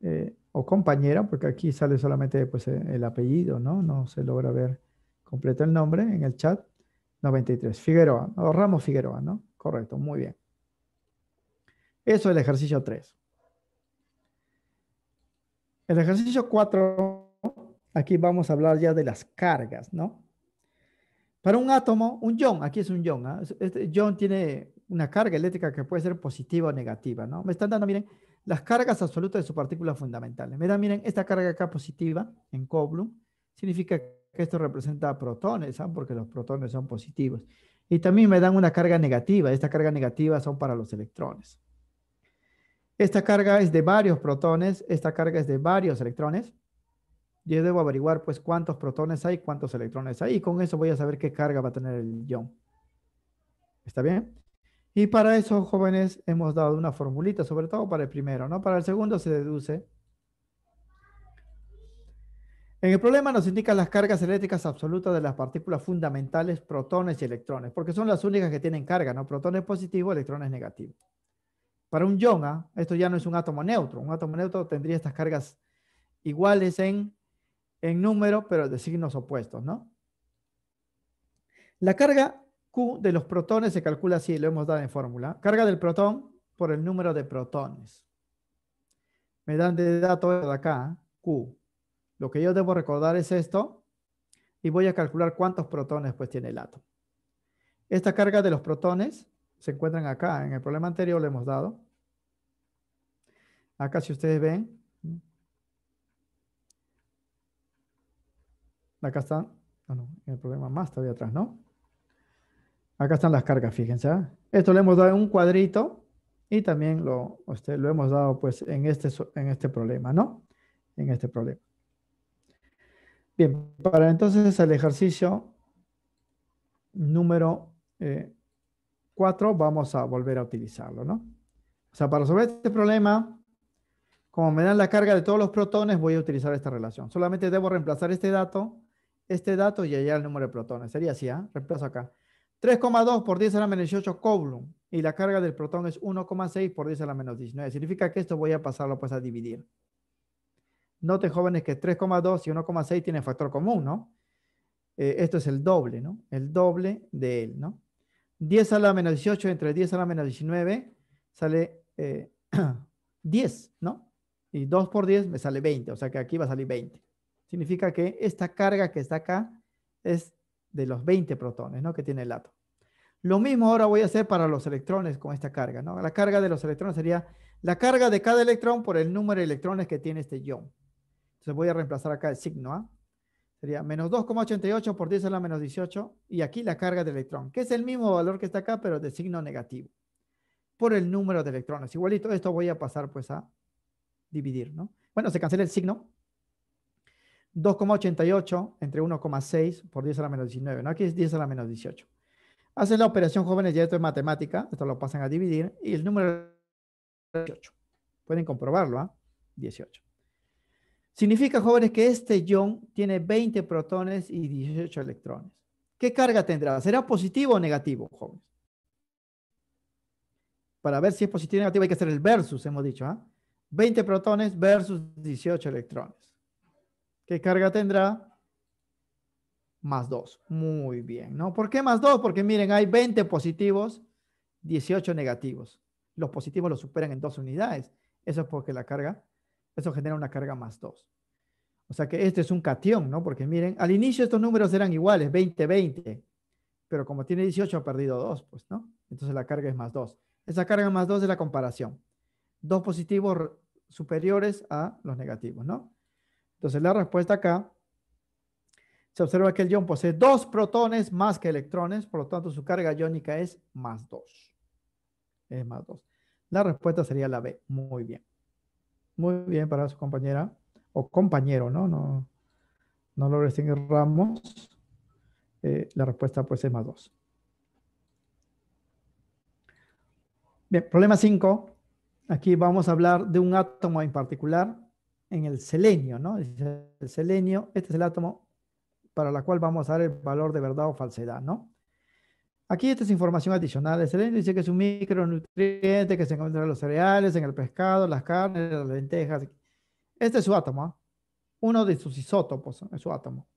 eh, o compañera, porque aquí sale solamente pues e, el apellido, ¿no? No se logra ver completo el nombre en el chat. 93, Figueroa, o Ramos Figueroa, ¿no? Correcto, muy bien. Eso es el ejercicio 3. El ejercicio 4, aquí vamos a hablar ya de las cargas, ¿no? Para un átomo, un ion, aquí es un ion, ¿ah? este ion tiene una carga eléctrica que puede ser positiva o negativa, ¿no? Me están dando, miren, las cargas absolutas de su partícula fundamentales. Me dan, miren, esta carga acá positiva en Coulomb, significa que esto representa protones, ¿ah? porque los protones son positivos. Y también me dan una carga negativa, esta carga negativa son para los electrones. Esta carga es de varios protones, esta carga es de varios electrones, yo debo averiguar pues cuántos protones hay, cuántos electrones hay, y con eso voy a saber qué carga va a tener el ion. ¿Está bien? Y para eso, jóvenes, hemos dado una formulita, sobre todo para el primero, ¿no? Para el segundo se deduce. En el problema nos indican las cargas eléctricas absolutas de las partículas fundamentales, protones y electrones, porque son las únicas que tienen carga, ¿no? Protones positivos, electrones negativos. Para un ion, esto ya no es un átomo neutro. Un átomo neutro tendría estas cargas iguales en en número, pero de signos opuestos, ¿no? La carga Q de los protones se calcula así, lo hemos dado en fórmula. Carga del protón por el número de protones. Me dan de dato de acá, Q. Lo que yo debo recordar es esto, y voy a calcular cuántos protones pues tiene el átomo. Esta carga de los protones se encuentran acá, en el problema anterior lo hemos dado. Acá si ustedes ven, Acá está, ah, el problema más todavía atrás, ¿no? Acá están las cargas, fíjense. ¿eh? Esto le hemos dado en un cuadrito y también lo, usted, lo hemos dado pues en este, en este problema, ¿no? En este problema. Bien, para entonces el ejercicio número 4 eh, vamos a volver a utilizarlo, ¿no? O sea, para resolver este problema, como me dan la carga de todos los protones, voy a utilizar esta relación. Solamente debo reemplazar este dato este dato y allá el número de protones. Sería así, ¿ah? Reemplazo acá. 3,2 por 10 a la menos 18 coulomb y la carga del protón es 1,6 por 10 a la menos 19. Significa que esto voy a pasarlo pues a dividir. Noten jóvenes que 3,2 y 1,6 tienen factor común, ¿no? Eh, esto es el doble, ¿no? El doble de él, ¿no? 10 a la menos 18 entre 10 a la menos 19 sale 10, eh, ¿no? Y 2 por 10 me sale 20, o sea que aquí va a salir 20. Significa que esta carga que está acá es de los 20 protones ¿no? que tiene el átomo. Lo mismo ahora voy a hacer para los electrones con esta carga. ¿no? La carga de los electrones sería la carga de cada electrón por el número de electrones que tiene este ion. Entonces voy a reemplazar acá el signo A. Sería menos 2,88 por 10 a la menos 18. Y aquí la carga de electrón, que es el mismo valor que está acá, pero de signo negativo. Por el número de electrones. Igualito, esto voy a pasar pues a dividir. ¿no? Bueno, se cancela el signo 2,88 entre 1,6 por 10 a la menos 19. ¿no? Aquí es 10 a la menos 18. Hacen la operación jóvenes ya esto es matemática. Esto lo pasan a dividir. Y el número es 18. Pueden comprobarlo, ¿ah? 18. Significa, jóvenes, que este ion tiene 20 protones y 18 electrones. ¿Qué carga tendrá? ¿Será positivo o negativo, jóvenes? Para ver si es positivo o negativo hay que hacer el versus, hemos dicho. ¿ah? 20 protones versus 18 electrones. ¿Qué carga tendrá? Más 2. Muy bien, ¿no? ¿Por qué más 2? Porque miren, hay 20 positivos, 18 negativos. Los positivos los superan en dos unidades. Eso es porque la carga, eso genera una carga más 2. O sea que este es un cation, ¿no? Porque miren, al inicio estos números eran iguales, 20, 20. Pero como tiene 18 ha perdido 2, pues, ¿no? Entonces la carga es más 2. Esa carga más 2 es la comparación. Dos positivos superiores a los negativos, ¿no? Entonces la respuesta acá, se observa que el ion posee dos protones más que electrones, por lo tanto su carga iónica es más dos. Es más dos. La respuesta sería la B. Muy bien. Muy bien para su compañera o compañero, ¿no? No, no lo resignamos. Ramos. Eh, la respuesta pues es más dos. Bien, problema 5. Aquí vamos a hablar de un átomo en particular en el selenio, ¿no? El selenio, este es el átomo para la cual vamos a dar el valor de verdad o falsedad, ¿no? Aquí esta es información adicional. El selenio dice que es un micronutriente que se encuentra en los cereales, en el pescado, las carnes, las lentejas. Este es su átomo, ¿ah? uno de sus isótopos, es su átomo.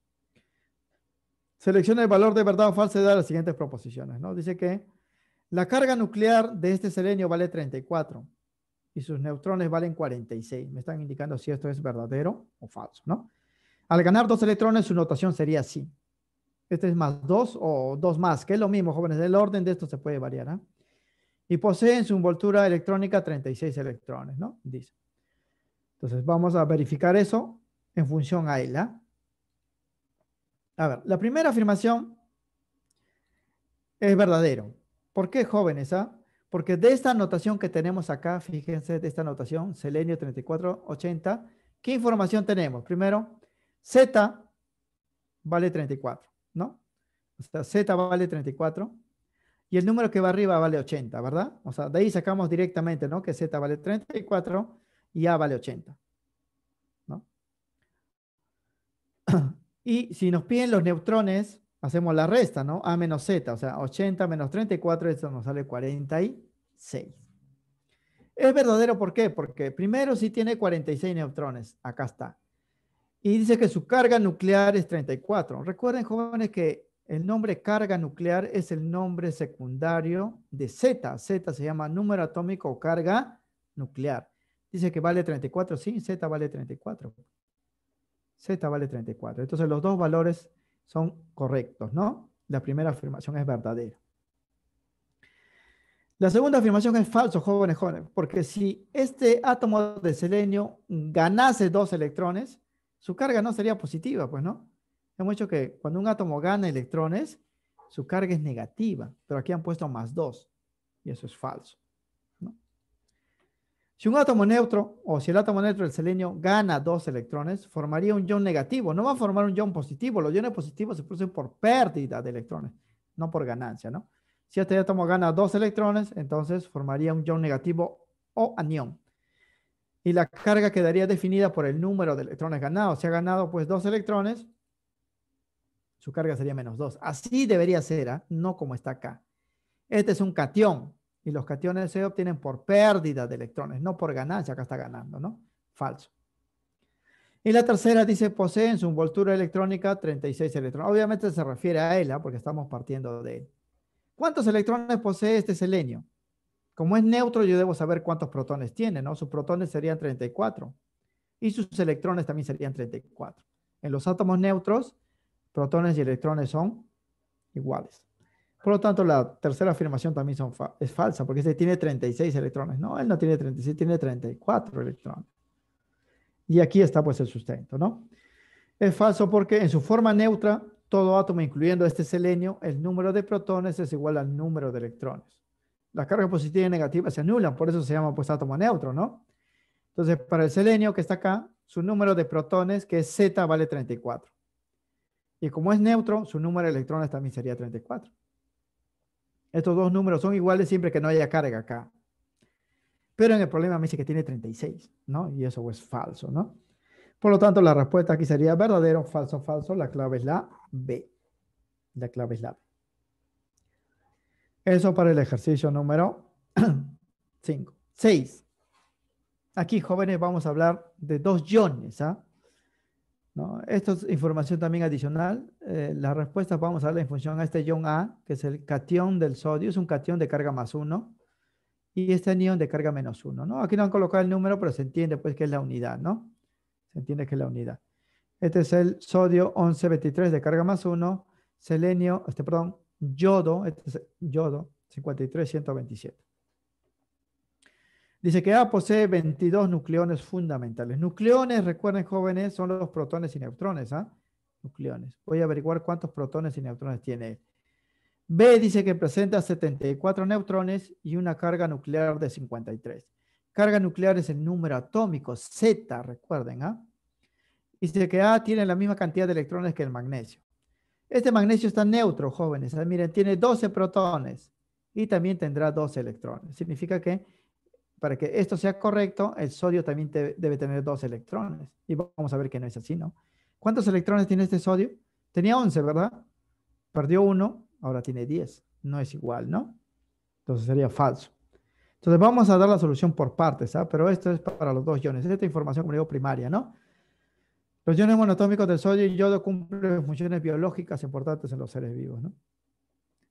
Selecciona el valor de verdad o falsedad de las siguientes proposiciones, ¿no? Dice que la carga nuclear de este selenio vale 34 y sus neutrones valen 46. Me están indicando si esto es verdadero o falso, ¿no? Al ganar dos electrones, su notación sería así. Este es más dos o dos más, que es lo mismo, jóvenes. El orden de esto se puede variar, ¿ah? Y posee en su envoltura electrónica 36 electrones, ¿no? Dice. Entonces, vamos a verificar eso en función a él, ¿ah? A ver, la primera afirmación es verdadero. ¿Por qué, jóvenes, ah? Porque de esta anotación que tenemos acá, fíjense, de esta anotación, selenio 3480, ¿qué información tenemos? Primero, Z vale 34, ¿no? Z vale 34 y el número que va arriba vale 80, ¿verdad? O sea, de ahí sacamos directamente, ¿no? Que Z vale 34 y A vale 80, ¿no? Y si nos piden los neutrones, hacemos la resta, ¿no? A menos z, o sea, 80 menos 34, esto nos sale 46. Es verdadero, ¿por qué? Porque primero sí tiene 46 neutrones, acá está. Y dice que su carga nuclear es 34. Recuerden, jóvenes, que el nombre carga nuclear es el nombre secundario de Z. Z se llama número atómico o carga nuclear. Dice que vale 34, sí, Z vale 34. Z vale 34. Entonces los dos valores son correctos, ¿no? La primera afirmación es verdadera. La segunda afirmación es falso, jóvenes, jóvenes, porque si este átomo de selenio ganase dos electrones, su carga no sería positiva, pues, ¿no? Hemos dicho que cuando un átomo gana electrones, su carga es negativa, pero aquí han puesto más dos, y eso es falso. Si un átomo neutro o si el átomo neutro del selenio gana dos electrones, formaría un ion negativo. No va a formar un ion positivo. Los iones positivos se producen por pérdida de electrones, no por ganancia, ¿no? Si este átomo gana dos electrones, entonces formaría un ion negativo o anión. Y la carga quedaría definida por el número de electrones ganados. Si ha ganado pues dos electrones, su carga sería menos dos. Así debería ser, ¿ah? no como está acá. Este es un catión. Y los cationes se obtienen por pérdida de electrones, no por ganancia, acá está ganando, ¿no? Falso. Y la tercera dice, posee en su envoltura electrónica 36 electrones. Obviamente se refiere a él, ¿ah? porque estamos partiendo de él. ¿Cuántos electrones posee este selenio? Como es neutro, yo debo saber cuántos protones tiene, ¿no? Sus protones serían 34 y sus electrones también serían 34. En los átomos neutros, protones y electrones son iguales. Por lo tanto, la tercera afirmación también es falsa, porque este tiene 36 electrones. No, él no tiene 36, tiene 34 electrones. Y aquí está pues el sustento, ¿no? Es falso porque en su forma neutra, todo átomo, incluyendo este selenio, el número de protones es igual al número de electrones. Las cargas positivas y negativas se anulan, por eso se llama pues átomo neutro, ¿no? Entonces, para el selenio que está acá, su número de protones, que es Z, vale 34. Y como es neutro, su número de electrones también sería 34. Estos dos números son iguales siempre que no haya carga acá. Pero en el problema me dice que tiene 36, ¿no? Y eso es pues falso, ¿no? Por lo tanto, la respuesta aquí sería verdadero, falso, falso. La clave es la B. La clave es la B. Eso para el ejercicio número 5. 6. Aquí, jóvenes, vamos a hablar de dos iones, ¿ah? Esto es información también adicional. Eh, las respuestas vamos a darle en función a este ion A, que es el catión del sodio, es un catión de carga más uno, y este anión de carga menos uno. Aquí no han colocado el número, pero se entiende pues que es la unidad, ¿no? Se entiende que es la unidad. Este es el sodio 1123 de carga más uno, selenio, este, perdón, yodo, este yodo 53127. Dice que A posee 22 nucleones fundamentales. Nucleones, recuerden jóvenes, son los protones y neutrones. ¿ah? Nucleones. Voy a averiguar cuántos protones y neutrones tiene B dice que presenta 74 neutrones y una carga nuclear de 53. Carga nuclear es el número atómico, Z, recuerden. Y ¿ah? Dice que A tiene la misma cantidad de electrones que el magnesio. Este magnesio está neutro, jóvenes. Ah, miren, tiene 12 protones y también tendrá 12 electrones. Significa que para que esto sea correcto, el sodio también debe tener dos electrones. Y vamos a ver que no es así, ¿no? ¿Cuántos electrones tiene este sodio? Tenía 11, ¿verdad? Perdió uno, ahora tiene 10. No es igual, ¿no? Entonces sería falso. Entonces vamos a dar la solución por partes, ¿ah? Pero esto es para los dos iones. Esta información, como digo, primaria, ¿no? Los iones monatómicos del sodio y yodo cumplen funciones biológicas importantes en los seres vivos, ¿no?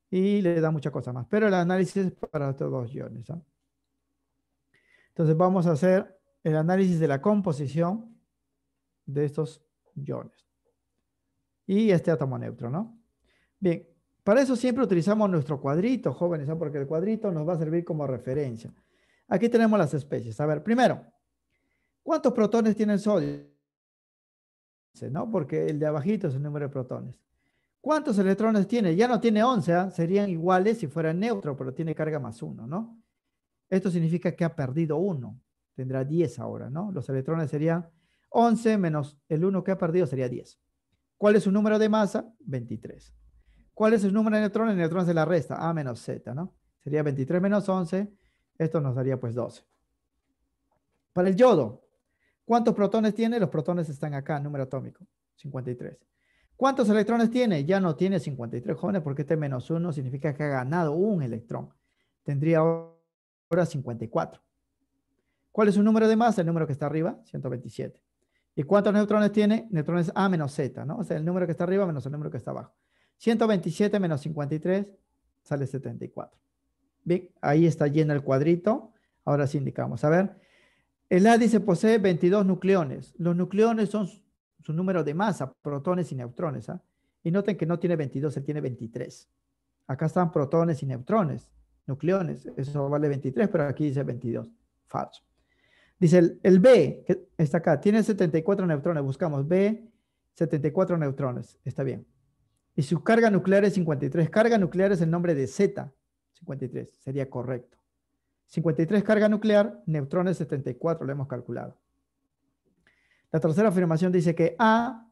Y le da muchas cosas más. Pero el análisis es para estos dos iones, ¿ah? Entonces vamos a hacer el análisis de la composición de estos iones. Y este átomo neutro, ¿no? Bien, para eso siempre utilizamos nuestro cuadrito, jóvenes, ¿ah? porque el cuadrito nos va a servir como referencia. Aquí tenemos las especies. A ver, primero, ¿cuántos protones tiene el sodio? ¿No? Porque el de abajito es el número de protones. ¿Cuántos electrones tiene? Ya no tiene 11, ¿ah? serían iguales si fuera neutro, pero tiene carga más 1, ¿no? Esto significa que ha perdido uno. Tendrá 10 ahora, ¿no? Los electrones serían 11 menos el 1 que ha perdido sería 10. ¿Cuál es su número de masa? 23. ¿Cuál es su número de electrones? El de la resta, A menos Z, ¿no? Sería 23 menos 11. Esto nos daría pues 12. Para el yodo, ¿cuántos protones tiene? Los protones están acá, número atómico, 53. ¿Cuántos electrones tiene? Ya no tiene 53 jóvenes porque este menos 1 significa que ha ganado un electrón. Tendría Ahora 54. ¿Cuál es su número de masa? El número que está arriba, 127. ¿Y cuántos neutrones tiene? Neutrones A menos Z, ¿no? O sea, el número que está arriba menos el número que está abajo. 127 menos 53 sale 74. Bien, ahí está lleno el cuadrito. Ahora sí indicamos. A ver, el A posee 22 nucleones. Los nucleones son su, número de masa, protones y neutrones. ¿ah? Y noten que no tiene 22, él tiene 23. Acá están protones y neutrones nucleones. Eso vale 23, pero aquí dice 22. Falso. Dice el, B, que está acá, tiene 74 neutrones. Buscamos B, 74 neutrones. Está bien. Y su carga nuclear es 53. Carga nuclear es el nombre de Z. 53, sería correcto. 53 carga nuclear, neutrones 74, lo hemos calculado. La tercera afirmación dice que A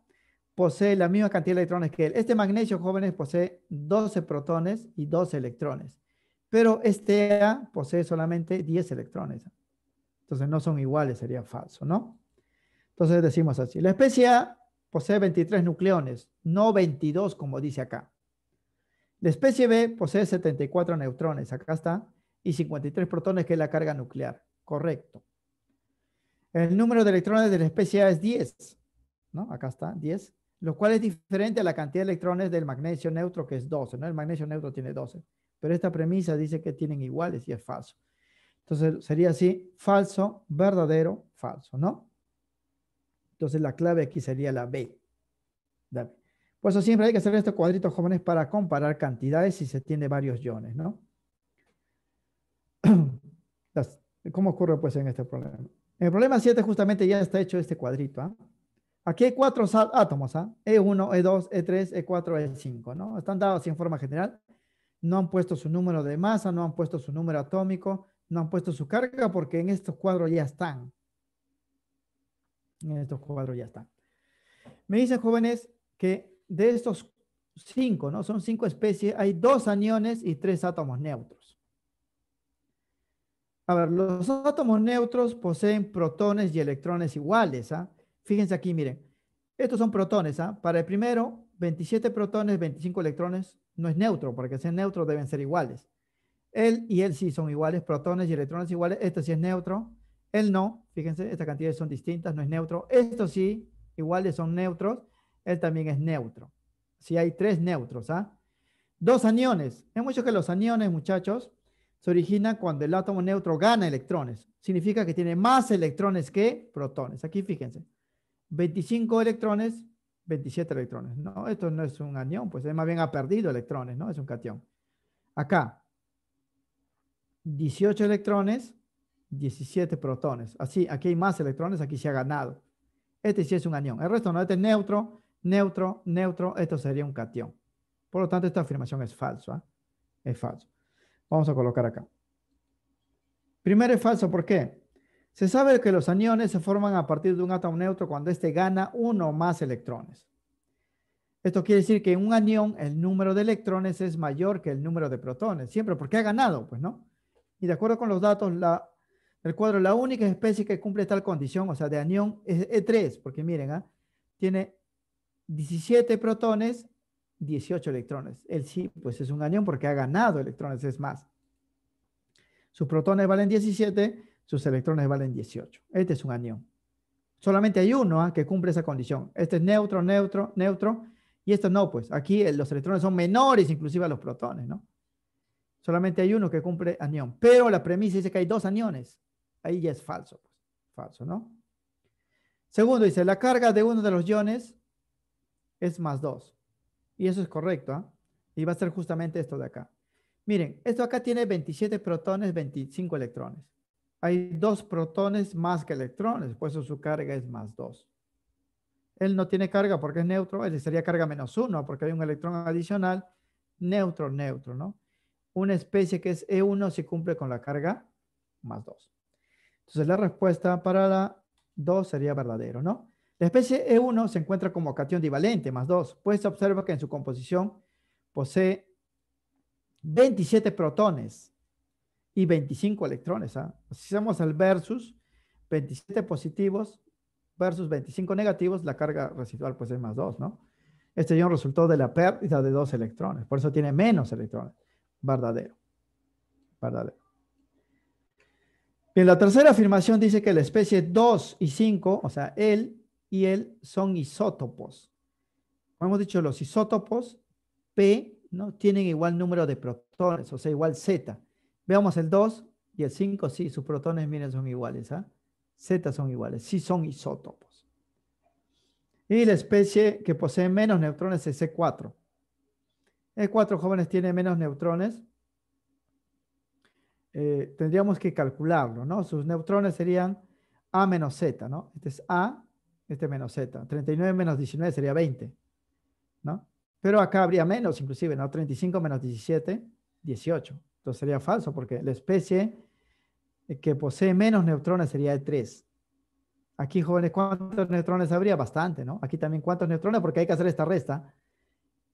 posee la misma cantidad de electrones que él. Este magnesio, jóvenes, posee 12 protones y 12 electrones. Pero este A posee solamente 10 electrones. Entonces no son iguales, sería falso, ¿no? Entonces decimos así. La especie A posee 23 nucleones, no 22 como dice acá. La especie B posee 74 neutrones, acá está, y 53 protones que es la carga nuclear. Correcto. El número de electrones de la especie A es 10, ¿no? Acá está, 10, lo cual es diferente a la cantidad de electrones del magnesio neutro que es 12, ¿no? El magnesio neutro tiene 12. Pero esta premisa dice que tienen iguales y es falso. Entonces sería así, falso, verdadero, falso, ¿no? Entonces la clave aquí sería la B. Por eso siempre hay que hacer estos cuadritos jóvenes para comparar cantidades si se tiene varios iones, ¿no? ¿Cómo ocurre pues en este problema? En el problema 7 justamente ya está hecho este cuadrito. ¿ah? Aquí hay cuatro átomos, ah e E1, E2, E3, E4, E5, ¿no? Están dados en forma general no han puesto su número de masa, no han puesto su número atómico, no han puesto su carga porque en estos cuadros ya están. En estos cuadros ya están. Me dicen jóvenes que de estos cinco, ¿no? Son cinco especies, hay dos aniones y tres átomos neutros. A ver, los átomos neutros poseen protones y electrones iguales, ¿ah? Fíjense aquí, miren. Estos son protones, ¿ah? Para el primero, 27 protones, 25 electrones, no es neutro, porque es neutro deben ser iguales. Él y él sí son iguales, protones y electrones iguales, esto sí es neutro, él no, fíjense, estas cantidades son distintas, no es neutro, esto sí, iguales son neutros, él también es neutro. Si hay tres neutros, ¿ah? Dos aniones, es mucho que los aniones, muchachos, se originan cuando el átomo neutro gana electrones. Significa que tiene más electrones que protones. Aquí fíjense, 25 electrones 27 electrones. No, esto no es un anión, pues más bien ha perdido electrones, ¿no? Es un cation. Acá, 18 electrones, 17 protones. Así, aquí hay más electrones, aquí se ha ganado. Este sí es un anión. El resto no, este es neutro, neutro, neutro, esto sería un cation. Por lo tanto, esta afirmación es falsa. ¿ah? Es falso. Vamos a colocar acá. Primero es falso, ¿por qué? Se sabe que los aniones se forman a partir de un átomo neutro cuando éste gana uno o más electrones. Esto quiere decir que en un anión el número de electrones es mayor que el número de protones, siempre porque ha ganado, pues, ¿no? Y de acuerdo con los datos la, del cuadro, la única especie que cumple tal condición, o sea, de anión, es E3, porque miren, ¿ah? tiene 17 protones, 18 electrones. Él sí, pues es un anión porque ha ganado electrones, es más. Sus protones valen 17 sus electrones valen 18. Este es un anión. Solamente hay uno ¿ah? que cumple esa condición. Este es neutro, neutro, neutro. Y esto no, pues aquí eh, los electrones son menores inclusive a los protones, ¿no? Solamente hay uno que cumple anión. Pero la premisa dice que hay dos aniones. Ahí ya es falso. Pues. Falso, ¿no? Segundo, dice, la carga de uno de los iones es más 2. Y eso es correcto, ¿ah? Y va a ser justamente esto de acá. Miren, esto acá tiene 27 protones, 25 electrones. Hay dos protones más que electrones, por eso su carga es más 2. Él no tiene carga porque es neutro, él sería carga menos 1 porque hay un electrón adicional, neutro, neutro, ¿no? Una especie que es E1 se cumple con la carga más 2. Entonces la respuesta para la 2 sería verdadero, ¿no? La especie E1 se encuentra como cation divalente más 2, pues observa que en su composición posee 27 protones y 25 electrones. ¿ah? Si somos al versus, 27 positivos versus 25 negativos, la carga residual pues es más 2, ¿no? Este ion resultó de la pérdida de 2 electrones, por eso tiene menos electrones. Verdadero. Verdadero. en la tercera afirmación dice que la especie 2 y 5, o sea, él y él son isótopos. Como hemos dicho, los isótopos P ¿no? tienen igual número de protones, o sea, igual Z. Veamos el 2 y el 5, sí, sus protones, miren, son iguales. ¿eh? Z son iguales, sí son isótopos. Y la especie que posee menos neutrones es C4. e 4 e jóvenes tiene menos neutrones. Eh, tendríamos que calcularlo, ¿no? Sus neutrones serían A menos Z, ¿no? Este es A, este menos Z. 39 menos 19 sería 20, ¿no? Pero acá habría menos, inclusive, ¿no? 35 menos 17, 18. Entonces sería falso porque la especie que posee menos neutrones sería e 3. Aquí, jóvenes, ¿cuántos neutrones habría? Bastante, ¿no? Aquí también, ¿cuántos neutrones? Porque hay que hacer esta resta.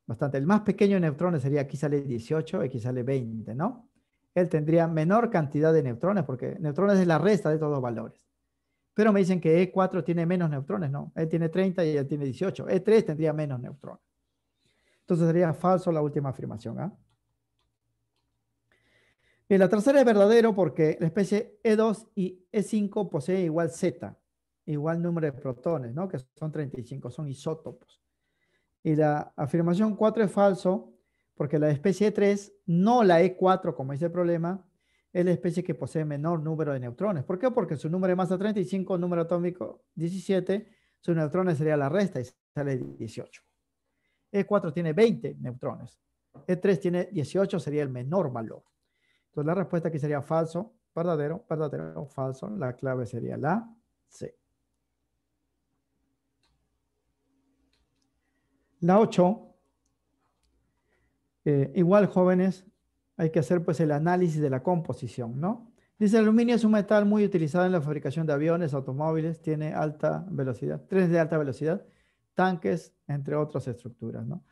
Bastante. El más pequeño de neutrones sería, aquí sale 18, aquí sale 20, ¿no? Él tendría menor cantidad de neutrones, porque neutrones es la resta de todos los valores. Pero me dicen que E4 tiene menos neutrones, ¿no? Él tiene 30 y él tiene 18. E3 tendría menos neutrones. Entonces sería falso la última afirmación, ¿ah? Y la tercera es verdadero porque la especie E2 y E5 posee igual Z, igual número de protones, ¿no? Que son 35, son isótopos. Y la afirmación 4 es falso porque la especie E3, no la E4 como dice el problema, es la especie que posee menor número de neutrones. ¿Por qué? Porque su número de masa 35, número atómico 17, sus neutrones sería la resta y sale 18. E4 tiene 20 neutrones. E3 tiene 18, sería el menor valor. Entonces la respuesta aquí sería falso, verdadero, verdadero, falso. La clave sería la C. La 8. Eh, igual jóvenes, hay que hacer pues el análisis de la composición, ¿no? Dice, el aluminio es un metal muy utilizado en la fabricación de aviones, automóviles, tiene alta velocidad, tres de alta velocidad, tanques, entre otras estructuras, ¿no?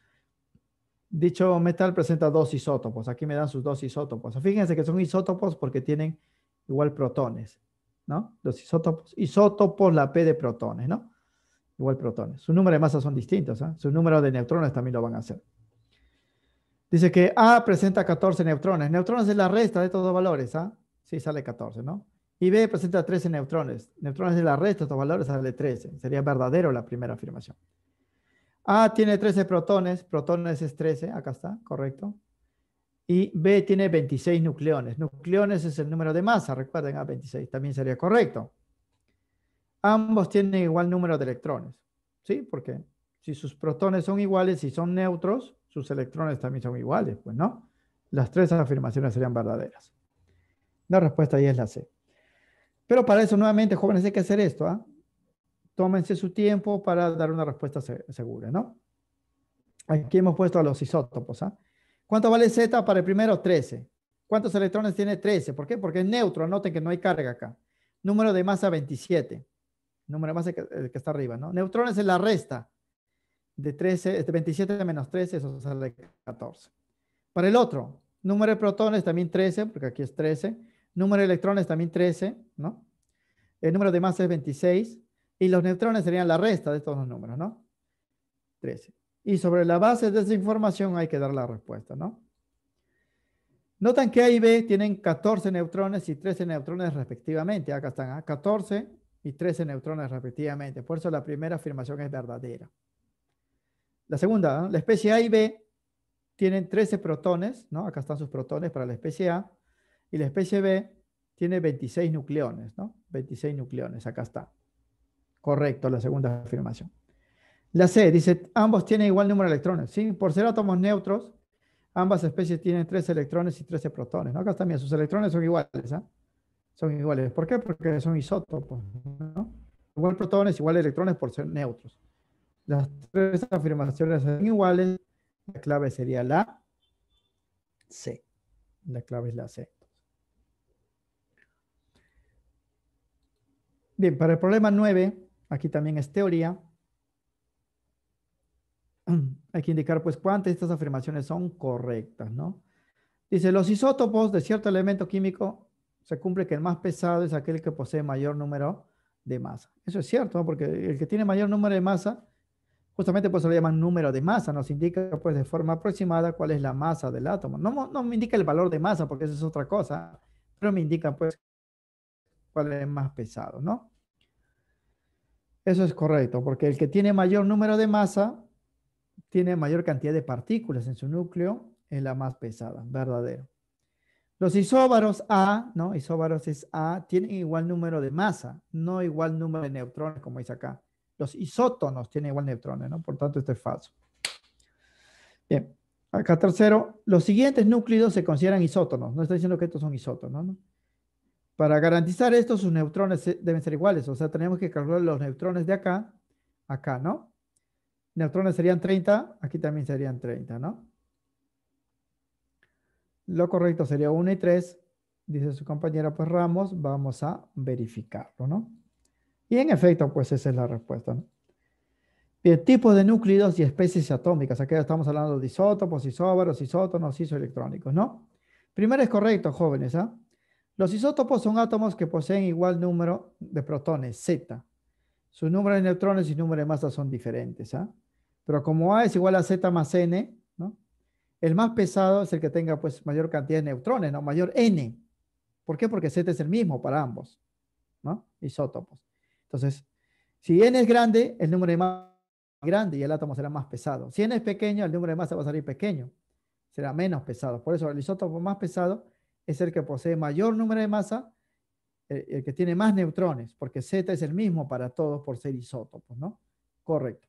Dicho metal presenta dos isótopos. Aquí me dan sus dos isótopos. Fíjense que son isótopos porque tienen igual protones, ¿no? Los isótopos, isótopos, la P de protones, ¿no? Igual protones. Sus números de masa son distintos, ¿eh? Sus números de neutrones también lo van a hacer. Dice que A presenta 14 neutrones. Neutrones es la resta de estos dos valores, ¿ah? Sí, sale 14, ¿no? Y B presenta 13 neutrones. Neutrones es la resta de estos valores, sale 13. Sería verdadero la primera afirmación. A tiene 13 protones, protones es 13, acá está, correcto. Y B tiene 26 nucleones. Nucleones es el número de masa, recuerden, A26 también sería correcto. Ambos tienen igual número de electrones, ¿sí? Porque si sus protones son iguales si son neutros, sus electrones también son iguales, pues no. Las tres afirmaciones serían verdaderas. La respuesta ahí es la C. Pero para eso, nuevamente, jóvenes, hay que hacer esto. ¿ah? tómense su tiempo para dar una respuesta segura, ¿no? Aquí hemos puesto a los isótopos. ¿ah? ¿Cuánto vale Z para el primero? 13. ¿Cuántos electrones tiene? 13. ¿Por qué? Porque es neutro. Noten que no hay carga acá. Número de masa 27. Número de masa eh, que, está arriba, ¿no? Neutrones en la resta. De 13, de 27 menos 13, eso sale 14. Para el otro, número de protones también 13, porque aquí es 13. Número de electrones también 13, ¿no? El número de masa es 26 y los neutrones serían la resta de todos los números, ¿no? 13. Y sobre la base de esa información hay que dar la respuesta, ¿no? Notan que A y B tienen 14 neutrones y 13 neutrones respectivamente. Acá están, a ¿ah? 14 y 13 neutrones respectivamente. Por eso la primera afirmación es verdadera. La segunda, ¿ah? la especie A y B tienen 13 protones, ¿no? Acá están sus protones para la especie A. Y la especie B tiene 26 nucleones, ¿no? 26 nucleones, acá está. Correcto, la segunda afirmación. La C dice, ambos tienen igual número de electrones. ¿sí? Por ser átomos neutros, ambas especies tienen 13 electrones y 13 protones. ¿no? Acá también sus electrones son iguales. ¿ah? Son iguales. ¿Por qué? Porque son isótopos. Igual protones, igual electrones por ser neutros. Las tres afirmaciones son iguales. La clave sería la C. La clave es la C. Bien, para el problema 9, Aquí también es teoría. Hay que indicar pues cuántas de estas afirmaciones son correctas, ¿no? Dice, los isótopos de cierto elemento químico se cumple que el más pesado es aquel que posee mayor número de masa. Eso es cierto, porque el que tiene mayor número de masa, justamente pues se lo llaman número de masa, nos indica pues de forma aproximada cuál es la masa del átomo. No, no me indica el valor de masa porque eso es otra cosa, pero me indica pues cuál es más pesado, ¿no? Eso es correcto, porque el que tiene mayor número de masa tiene mayor cantidad de partículas en su núcleo, es la más pesada, verdadero. Los isóbaros A, ¿no? Isóbaros es A, tienen igual número de masa, no igual número de neutrones, como dice acá. Los isótonos tienen igual neutrones, ¿no? Por tanto, esto es falso. Bien, acá tercero, los siguientes núcleos se consideran isótonos. No estoy diciendo que estos son isótonos, ¿no? Para garantizar esto, sus neutrones deben ser iguales. O sea, tenemos que calcular los neutrones de acá, acá, ¿no? Neutrones serían 30, aquí también serían 30, ¿no? Lo correcto sería 1 y 3, dice su compañera pues Ramos, vamos a verificarlo, ¿no? Y en efecto, pues esa es la respuesta, ¿no? Bien, tipos de núcleos y especies atómicas. Aquí estamos hablando de isótopos, isóbaros, isótonos, isoelectrónicos, ¿no? Primero es correcto, jóvenes, ¿ah? Los isótopos son átomos que poseen igual número de protones, Z. Su número de neutrones y número de masa son diferentes. ¿ah? Pero como A es igual a Z más N, el más pesado es el que tenga pues, mayor cantidad de neutrones, ¿no? mayor N. ¿Por qué? Porque Z es el mismo para ambos ¿no? isótopos. Entonces, si N es grande, el número de masa grande y el átomo será más pesado. Si N es pequeño, el número de masa va a salir pequeño, será menos pesado. Por eso el isótopo más pesado es el que posee mayor número de masa, el, que tiene más neutrones, porque Z es el mismo para todos por ser isótopos, ¿no? Correcto.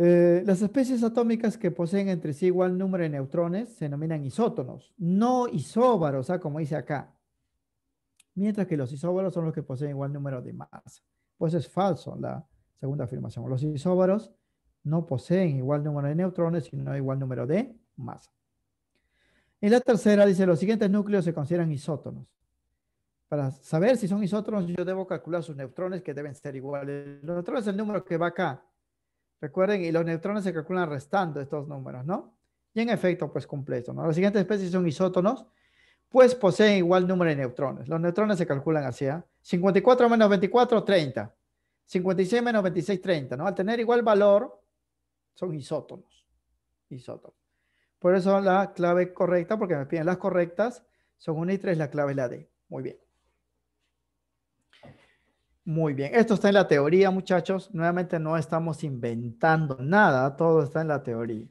Eh, las especies atómicas que poseen entre sí igual número de neutrones se denominan isótonos, no isóbaros, ¿ah? como dice acá. Mientras que los isóbaros son los que poseen igual número de masa. Pues es falso la segunda afirmación. Los isóbaros no poseen igual número de neutrones, sino igual número de masa. Y la tercera dice, los siguientes núcleos se consideran isótonos. Para saber si son isótonos, yo debo calcular sus neutrones que deben ser iguales. Los neutrones es el número que va acá. Recuerden, y los neutrones se calculan restando estos números, ¿no? Y en efecto, pues completo. ¿no? Las siguientes especies son isótonos, pues poseen igual número de neutrones. Los neutrones se calculan así, 54 ¿ah? menos 24, 30. 56 menos 26, 30, ¿no? Al tener igual valor, son isótonos. Isótonos. Por eso la clave correcta, porque me piden las correctas, son 1 y 3, la clave es la D. Muy bien. Muy bien, esto está en la teoría, muchachos. Nuevamente no estamos inventando nada, todo está en la teoría.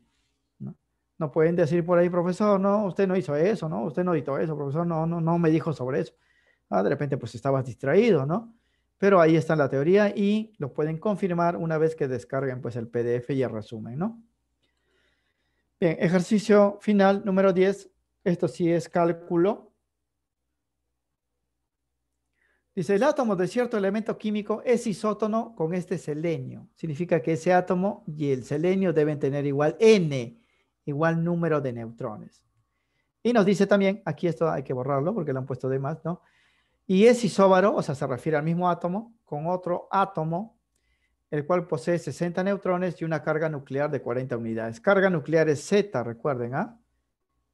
No, pueden decir por ahí, profesor, no, usted no hizo eso, no, usted no editó eso, profesor, no, no, no me dijo sobre eso. Ah, de repente, pues estabas distraído, ¿no? Pero ahí está la teoría y lo pueden confirmar una vez que descarguen pues el PDF y el resumen, ¿no? Bien, ejercicio final número 10. Esto sí es cálculo. Dice, el átomo de cierto elemento químico es isótono con este selenio. Significa que ese átomo y el selenio deben tener igual n, igual número de neutrones. Y nos dice también, aquí esto hay que borrarlo porque lo han puesto de más, ¿no? Y es isóbaro, o sea, se refiere al mismo átomo, con otro átomo el cual posee 60 neutrones y una carga nuclear de 40 unidades. Carga nuclear es Z, recuerden, ¿ah?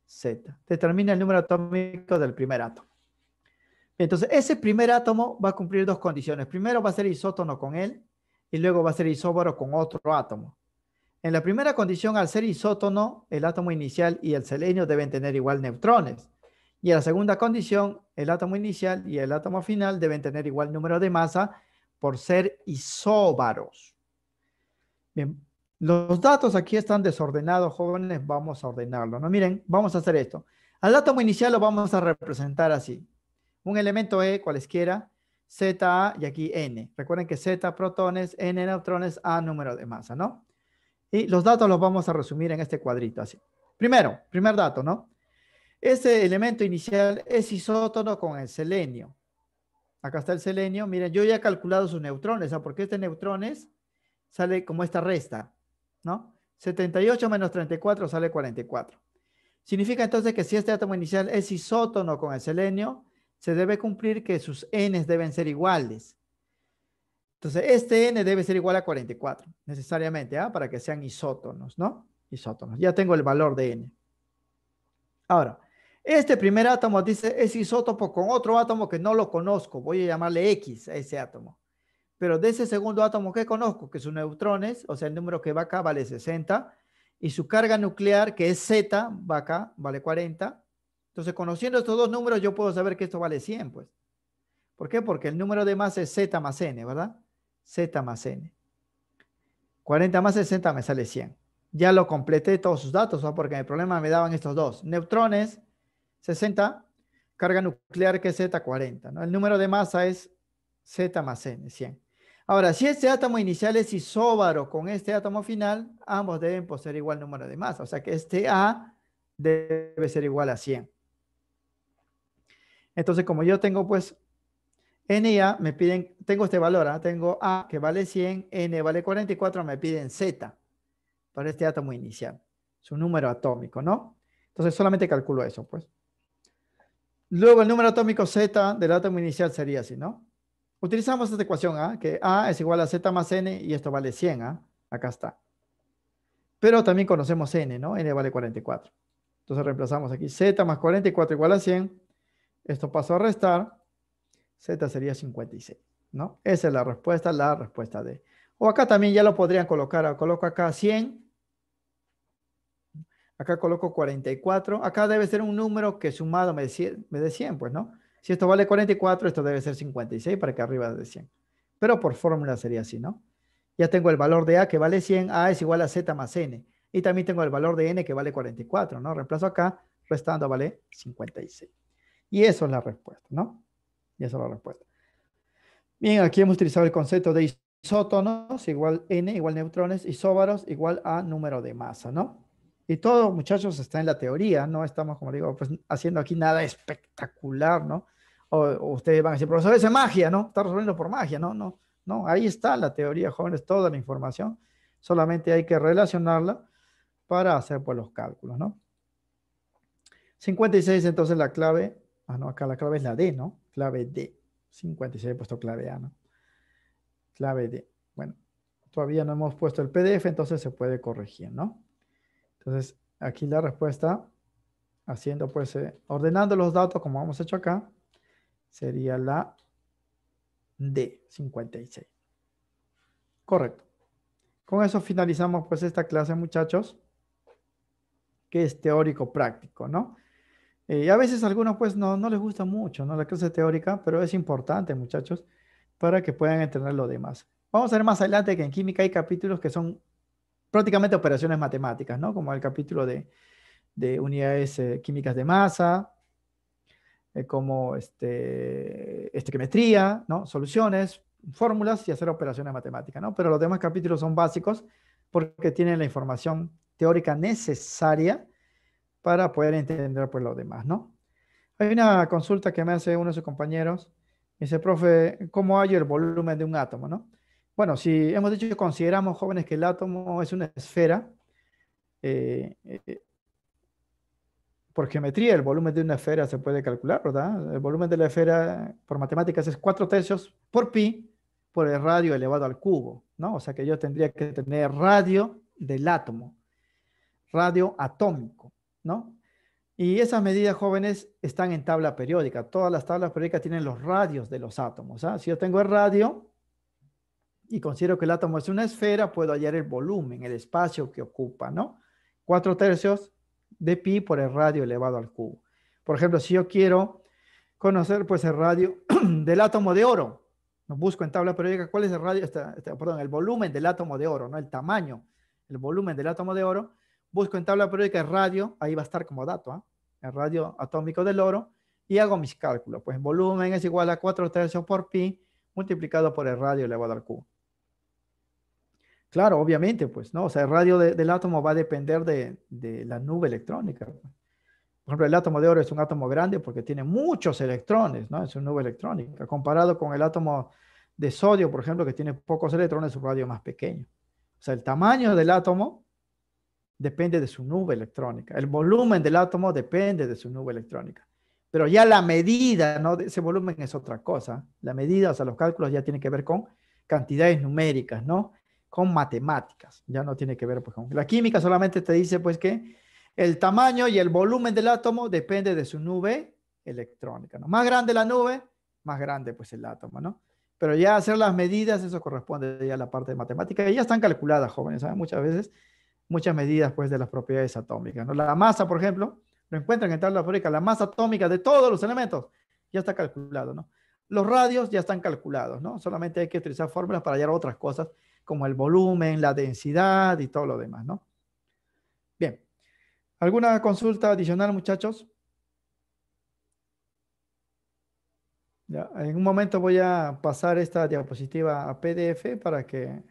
Z. Determina el número atómico del primer átomo. Entonces, ese primer átomo va a cumplir dos condiciones. Primero va a ser isótono con él y luego va a ser isóbaro con otro átomo. En la primera condición, al ser isótono, el átomo inicial y el selenio deben tener igual neutrones. Y en la segunda condición, el átomo inicial y el átomo final deben tener igual número de masa por ser isóbaros. Bien, los datos aquí están desordenados, jóvenes, vamos a ordenarlo, ¿no? Miren, vamos a hacer esto. Al átomo inicial lo vamos a representar así. Un elemento E, cualesquiera, Z, y aquí N. Recuerden que Z, protones, N, neutrones, A, número de masa, ¿no? Y los datos los vamos a resumir en este cuadrito así. Primero, primer dato, ¿no? Ese elemento inicial es isótono con el selenio. Acá está el selenio. Miren, yo ya he calculado sus neutrones, ¿ah? porque este neutrones sale como esta resta, ¿no? 78 menos 34 sale 44. Significa entonces que si este átomo inicial es isótono con el selenio, se debe cumplir que sus n deben ser iguales. Entonces, este n debe ser igual a 44, necesariamente, ¿ah? para que sean isótonos, ¿no? Isótonos. Ya tengo el valor de n. Ahora, este primer átomo, dice, es isótopo con otro átomo que no lo conozco. Voy a llamarle X a ese átomo. Pero de ese segundo átomo que conozco, que son neutrones, o sea, el número que va acá vale 60, y su carga nuclear, que es Z, va acá, vale 40. Entonces, conociendo estos dos números, yo puedo saber que esto vale 100, pues. ¿Por qué? Porque el número de masa es Z más N, ¿verdad? Z más N. 40 más 60 me sale 100. Ya lo completé todos sus datos, porque el problema me daban estos dos. Neutrones, 60, carga nuclear que es Z40. El número de masa es Z más N, 100. Ahora, si este átomo inicial es isóbaro con este átomo final, ambos deben poseer igual número de masa. O sea que este A debe ser igual a 100. Entonces, como yo tengo pues N y A, me piden, tengo este valor, ¿ah? tengo A que vale 100, N vale 44, me piden Z para este átomo inicial, su número atómico, ¿no? Entonces solamente calculo eso, pues. Luego el número atómico Z del átomo inicial sería así, ¿no? Utilizamos esta ecuación, A, ¿ah? que A es igual a Z más N y esto vale 100, ¿ah? acá está. Pero también conocemos N, ¿no? N vale 44. Entonces reemplazamos aquí Z más 44 igual a 100. Esto pasó a restar. Z sería 56, ¿no? Esa es la respuesta, la respuesta D. O acá también ya lo podrían colocar, coloco acá 100 Acá coloco 44. Acá debe ser un número que sumado me dé 100, pues, ¿no? Si esto vale 44, esto debe ser 56 para que arriba de 100. Pero por fórmula sería así, ¿no? Ya tengo el valor de A que vale 100. A es igual a Z más N. Y también tengo el valor de N que vale 44, ¿no? Reemplazo acá, restando vale 56. Y eso es la respuesta, ¿no? Y eso es la respuesta. Bien, aquí hemos utilizado el concepto de isótonos, igual N, igual neutrones, isóbaros, igual a número de masa, ¿no? Y todo, muchachos, está en la teoría, no estamos, como digo, pues haciendo aquí nada espectacular, ¿no? O, ustedes van a decir, profesor, esa magia, ¿no? Está resolviendo por magia, ¿no? No, no, ahí está la teoría, jóvenes, toda la información, solamente hay que relacionarla para hacer pues los cálculos, ¿no? 56, entonces la clave, ah, no, acá la clave es la D, ¿no? Clave D, 56 he puesto clave A, ¿no? Clave D, bueno, todavía no hemos puesto el PDF, entonces se puede corregir, ¿no? Entonces, aquí la respuesta, haciendo pues, eh, ordenando los datos como hemos hecho acá, sería la D, 56. Correcto. Con eso finalizamos pues esta clase, muchachos, que es teórico-práctico, ¿no? Eh, y a veces algunos pues no, no les gusta mucho, ¿no? La clase teórica, pero es importante, muchachos, para que puedan entender lo demás. Vamos a ver más adelante que en química hay capítulos que son prácticamente operaciones matemáticas, ¿no? Como el capítulo de, unidades eh, químicas de masa, eh, como este, estequimetría, ¿no? Soluciones, fórmulas y hacer operaciones matemáticas, ¿no? Pero los demás capítulos son básicos porque tienen la información teórica necesaria para poder entender pues lo demás, ¿no? Hay una consulta que me hace uno de sus compañeros, dice, profe, ¿cómo hallo el volumen de un átomo, no? Bueno, si hemos dicho que consideramos jóvenes que el átomo es una esfera, eh, eh, por geometría el volumen de una esfera se puede calcular, ¿verdad? El volumen de la esfera por matemáticas es 4 tercios por pi por el radio elevado al cubo, ¿no? O sea que yo tendría que tener radio del átomo, radio atómico, ¿no? Y esas medidas jóvenes están en tabla periódica. Todas las tablas periódicas tienen los radios de los átomos. ¿ah? Si yo tengo el radio, y considero que el átomo es una esfera, puedo hallar el volumen, el espacio que ocupa, ¿no? 4 tercios de pi por el radio elevado al cubo. Por ejemplo, si yo quiero conocer pues el radio del átomo de oro, busco en tabla periódica cuál es el radio, este, este, perdón, el volumen del átomo de oro, no el tamaño, el volumen del átomo de oro, busco en tabla periódica el radio, ahí va a estar como dato, ¿ah? el radio atómico del oro, y hago mis cálculos. Pues volumen es igual a 4 tercios por pi multiplicado por el radio elevado al cubo. Claro, obviamente, pues, ¿no? O sea, el radio del átomo va a depender de, la nube electrónica. Por ejemplo, el átomo de oro es un átomo grande porque tiene muchos electrones, ¿no? Es una nube electrónica. Comparado con el átomo de sodio, por ejemplo, que tiene pocos electrones, es un radio más pequeño. O sea, el tamaño del átomo depende de su nube electrónica. El volumen del átomo depende de su nube electrónica. Pero ya la medida, ¿no? De ese volumen es otra cosa. La medida, o sea, los cálculos ya tienen que ver con cantidades numéricas, ¿no? con matemáticas. Ya no tiene que ver pues, con la química, solamente te dice pues que el tamaño y el volumen del átomo depende de su nube electrónica. ¿no? Más grande la nube, más grande pues el átomo, ¿no? Pero ya hacer las medidas, eso corresponde ya a la parte de matemática. Y ya están calculadas, jóvenes, ¿saben? Muchas veces, muchas medidas pues de las propiedades atómicas, ¿no? La masa, por ejemplo, lo encuentran en tabla periódica, la masa atómica de todos los elementos ya está calculado, ¿no? Los radios ya están calculados, ¿no? Solamente hay que utilizar fórmulas para hallar otras cosas como el volumen, la densidad y todo lo demás, ¿no? Bien. ¿Alguna consulta adicional, muchachos? en un momento voy a pasar esta diapositiva a PDF para que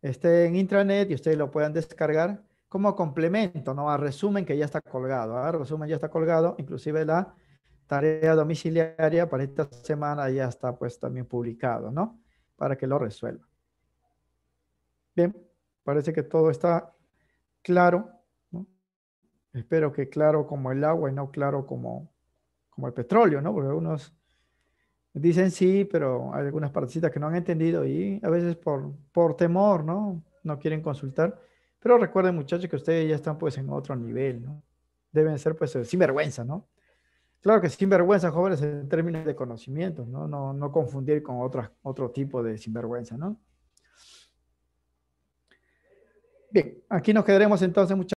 esté en intranet y ustedes lo puedan descargar como complemento, ¿no? A resumen que ya está colgado. A ¿ah? resumen ya está colgado, inclusive la tarea domiciliaria para esta semana ya está pues también publicado, ¿no? Para que lo resuelva. Bien, parece que todo está claro. ¿no? Espero que claro como el agua y no claro como, como el petróleo, ¿no? Porque algunos dicen sí, pero hay algunas partecitas que no han entendido y a veces por, por temor, ¿no? No quieren consultar. Pero recuerden, muchachos, que ustedes ya están pues en otro nivel, ¿no? Deben ser pues sinvergüenza, ¿no? Claro que sinvergüenza, jóvenes, en términos de conocimiento, ¿no? No, no confundir con otras, otro tipo de sinvergüenza, ¿no? Bien, aquí nos quedaremos entonces, muchachos.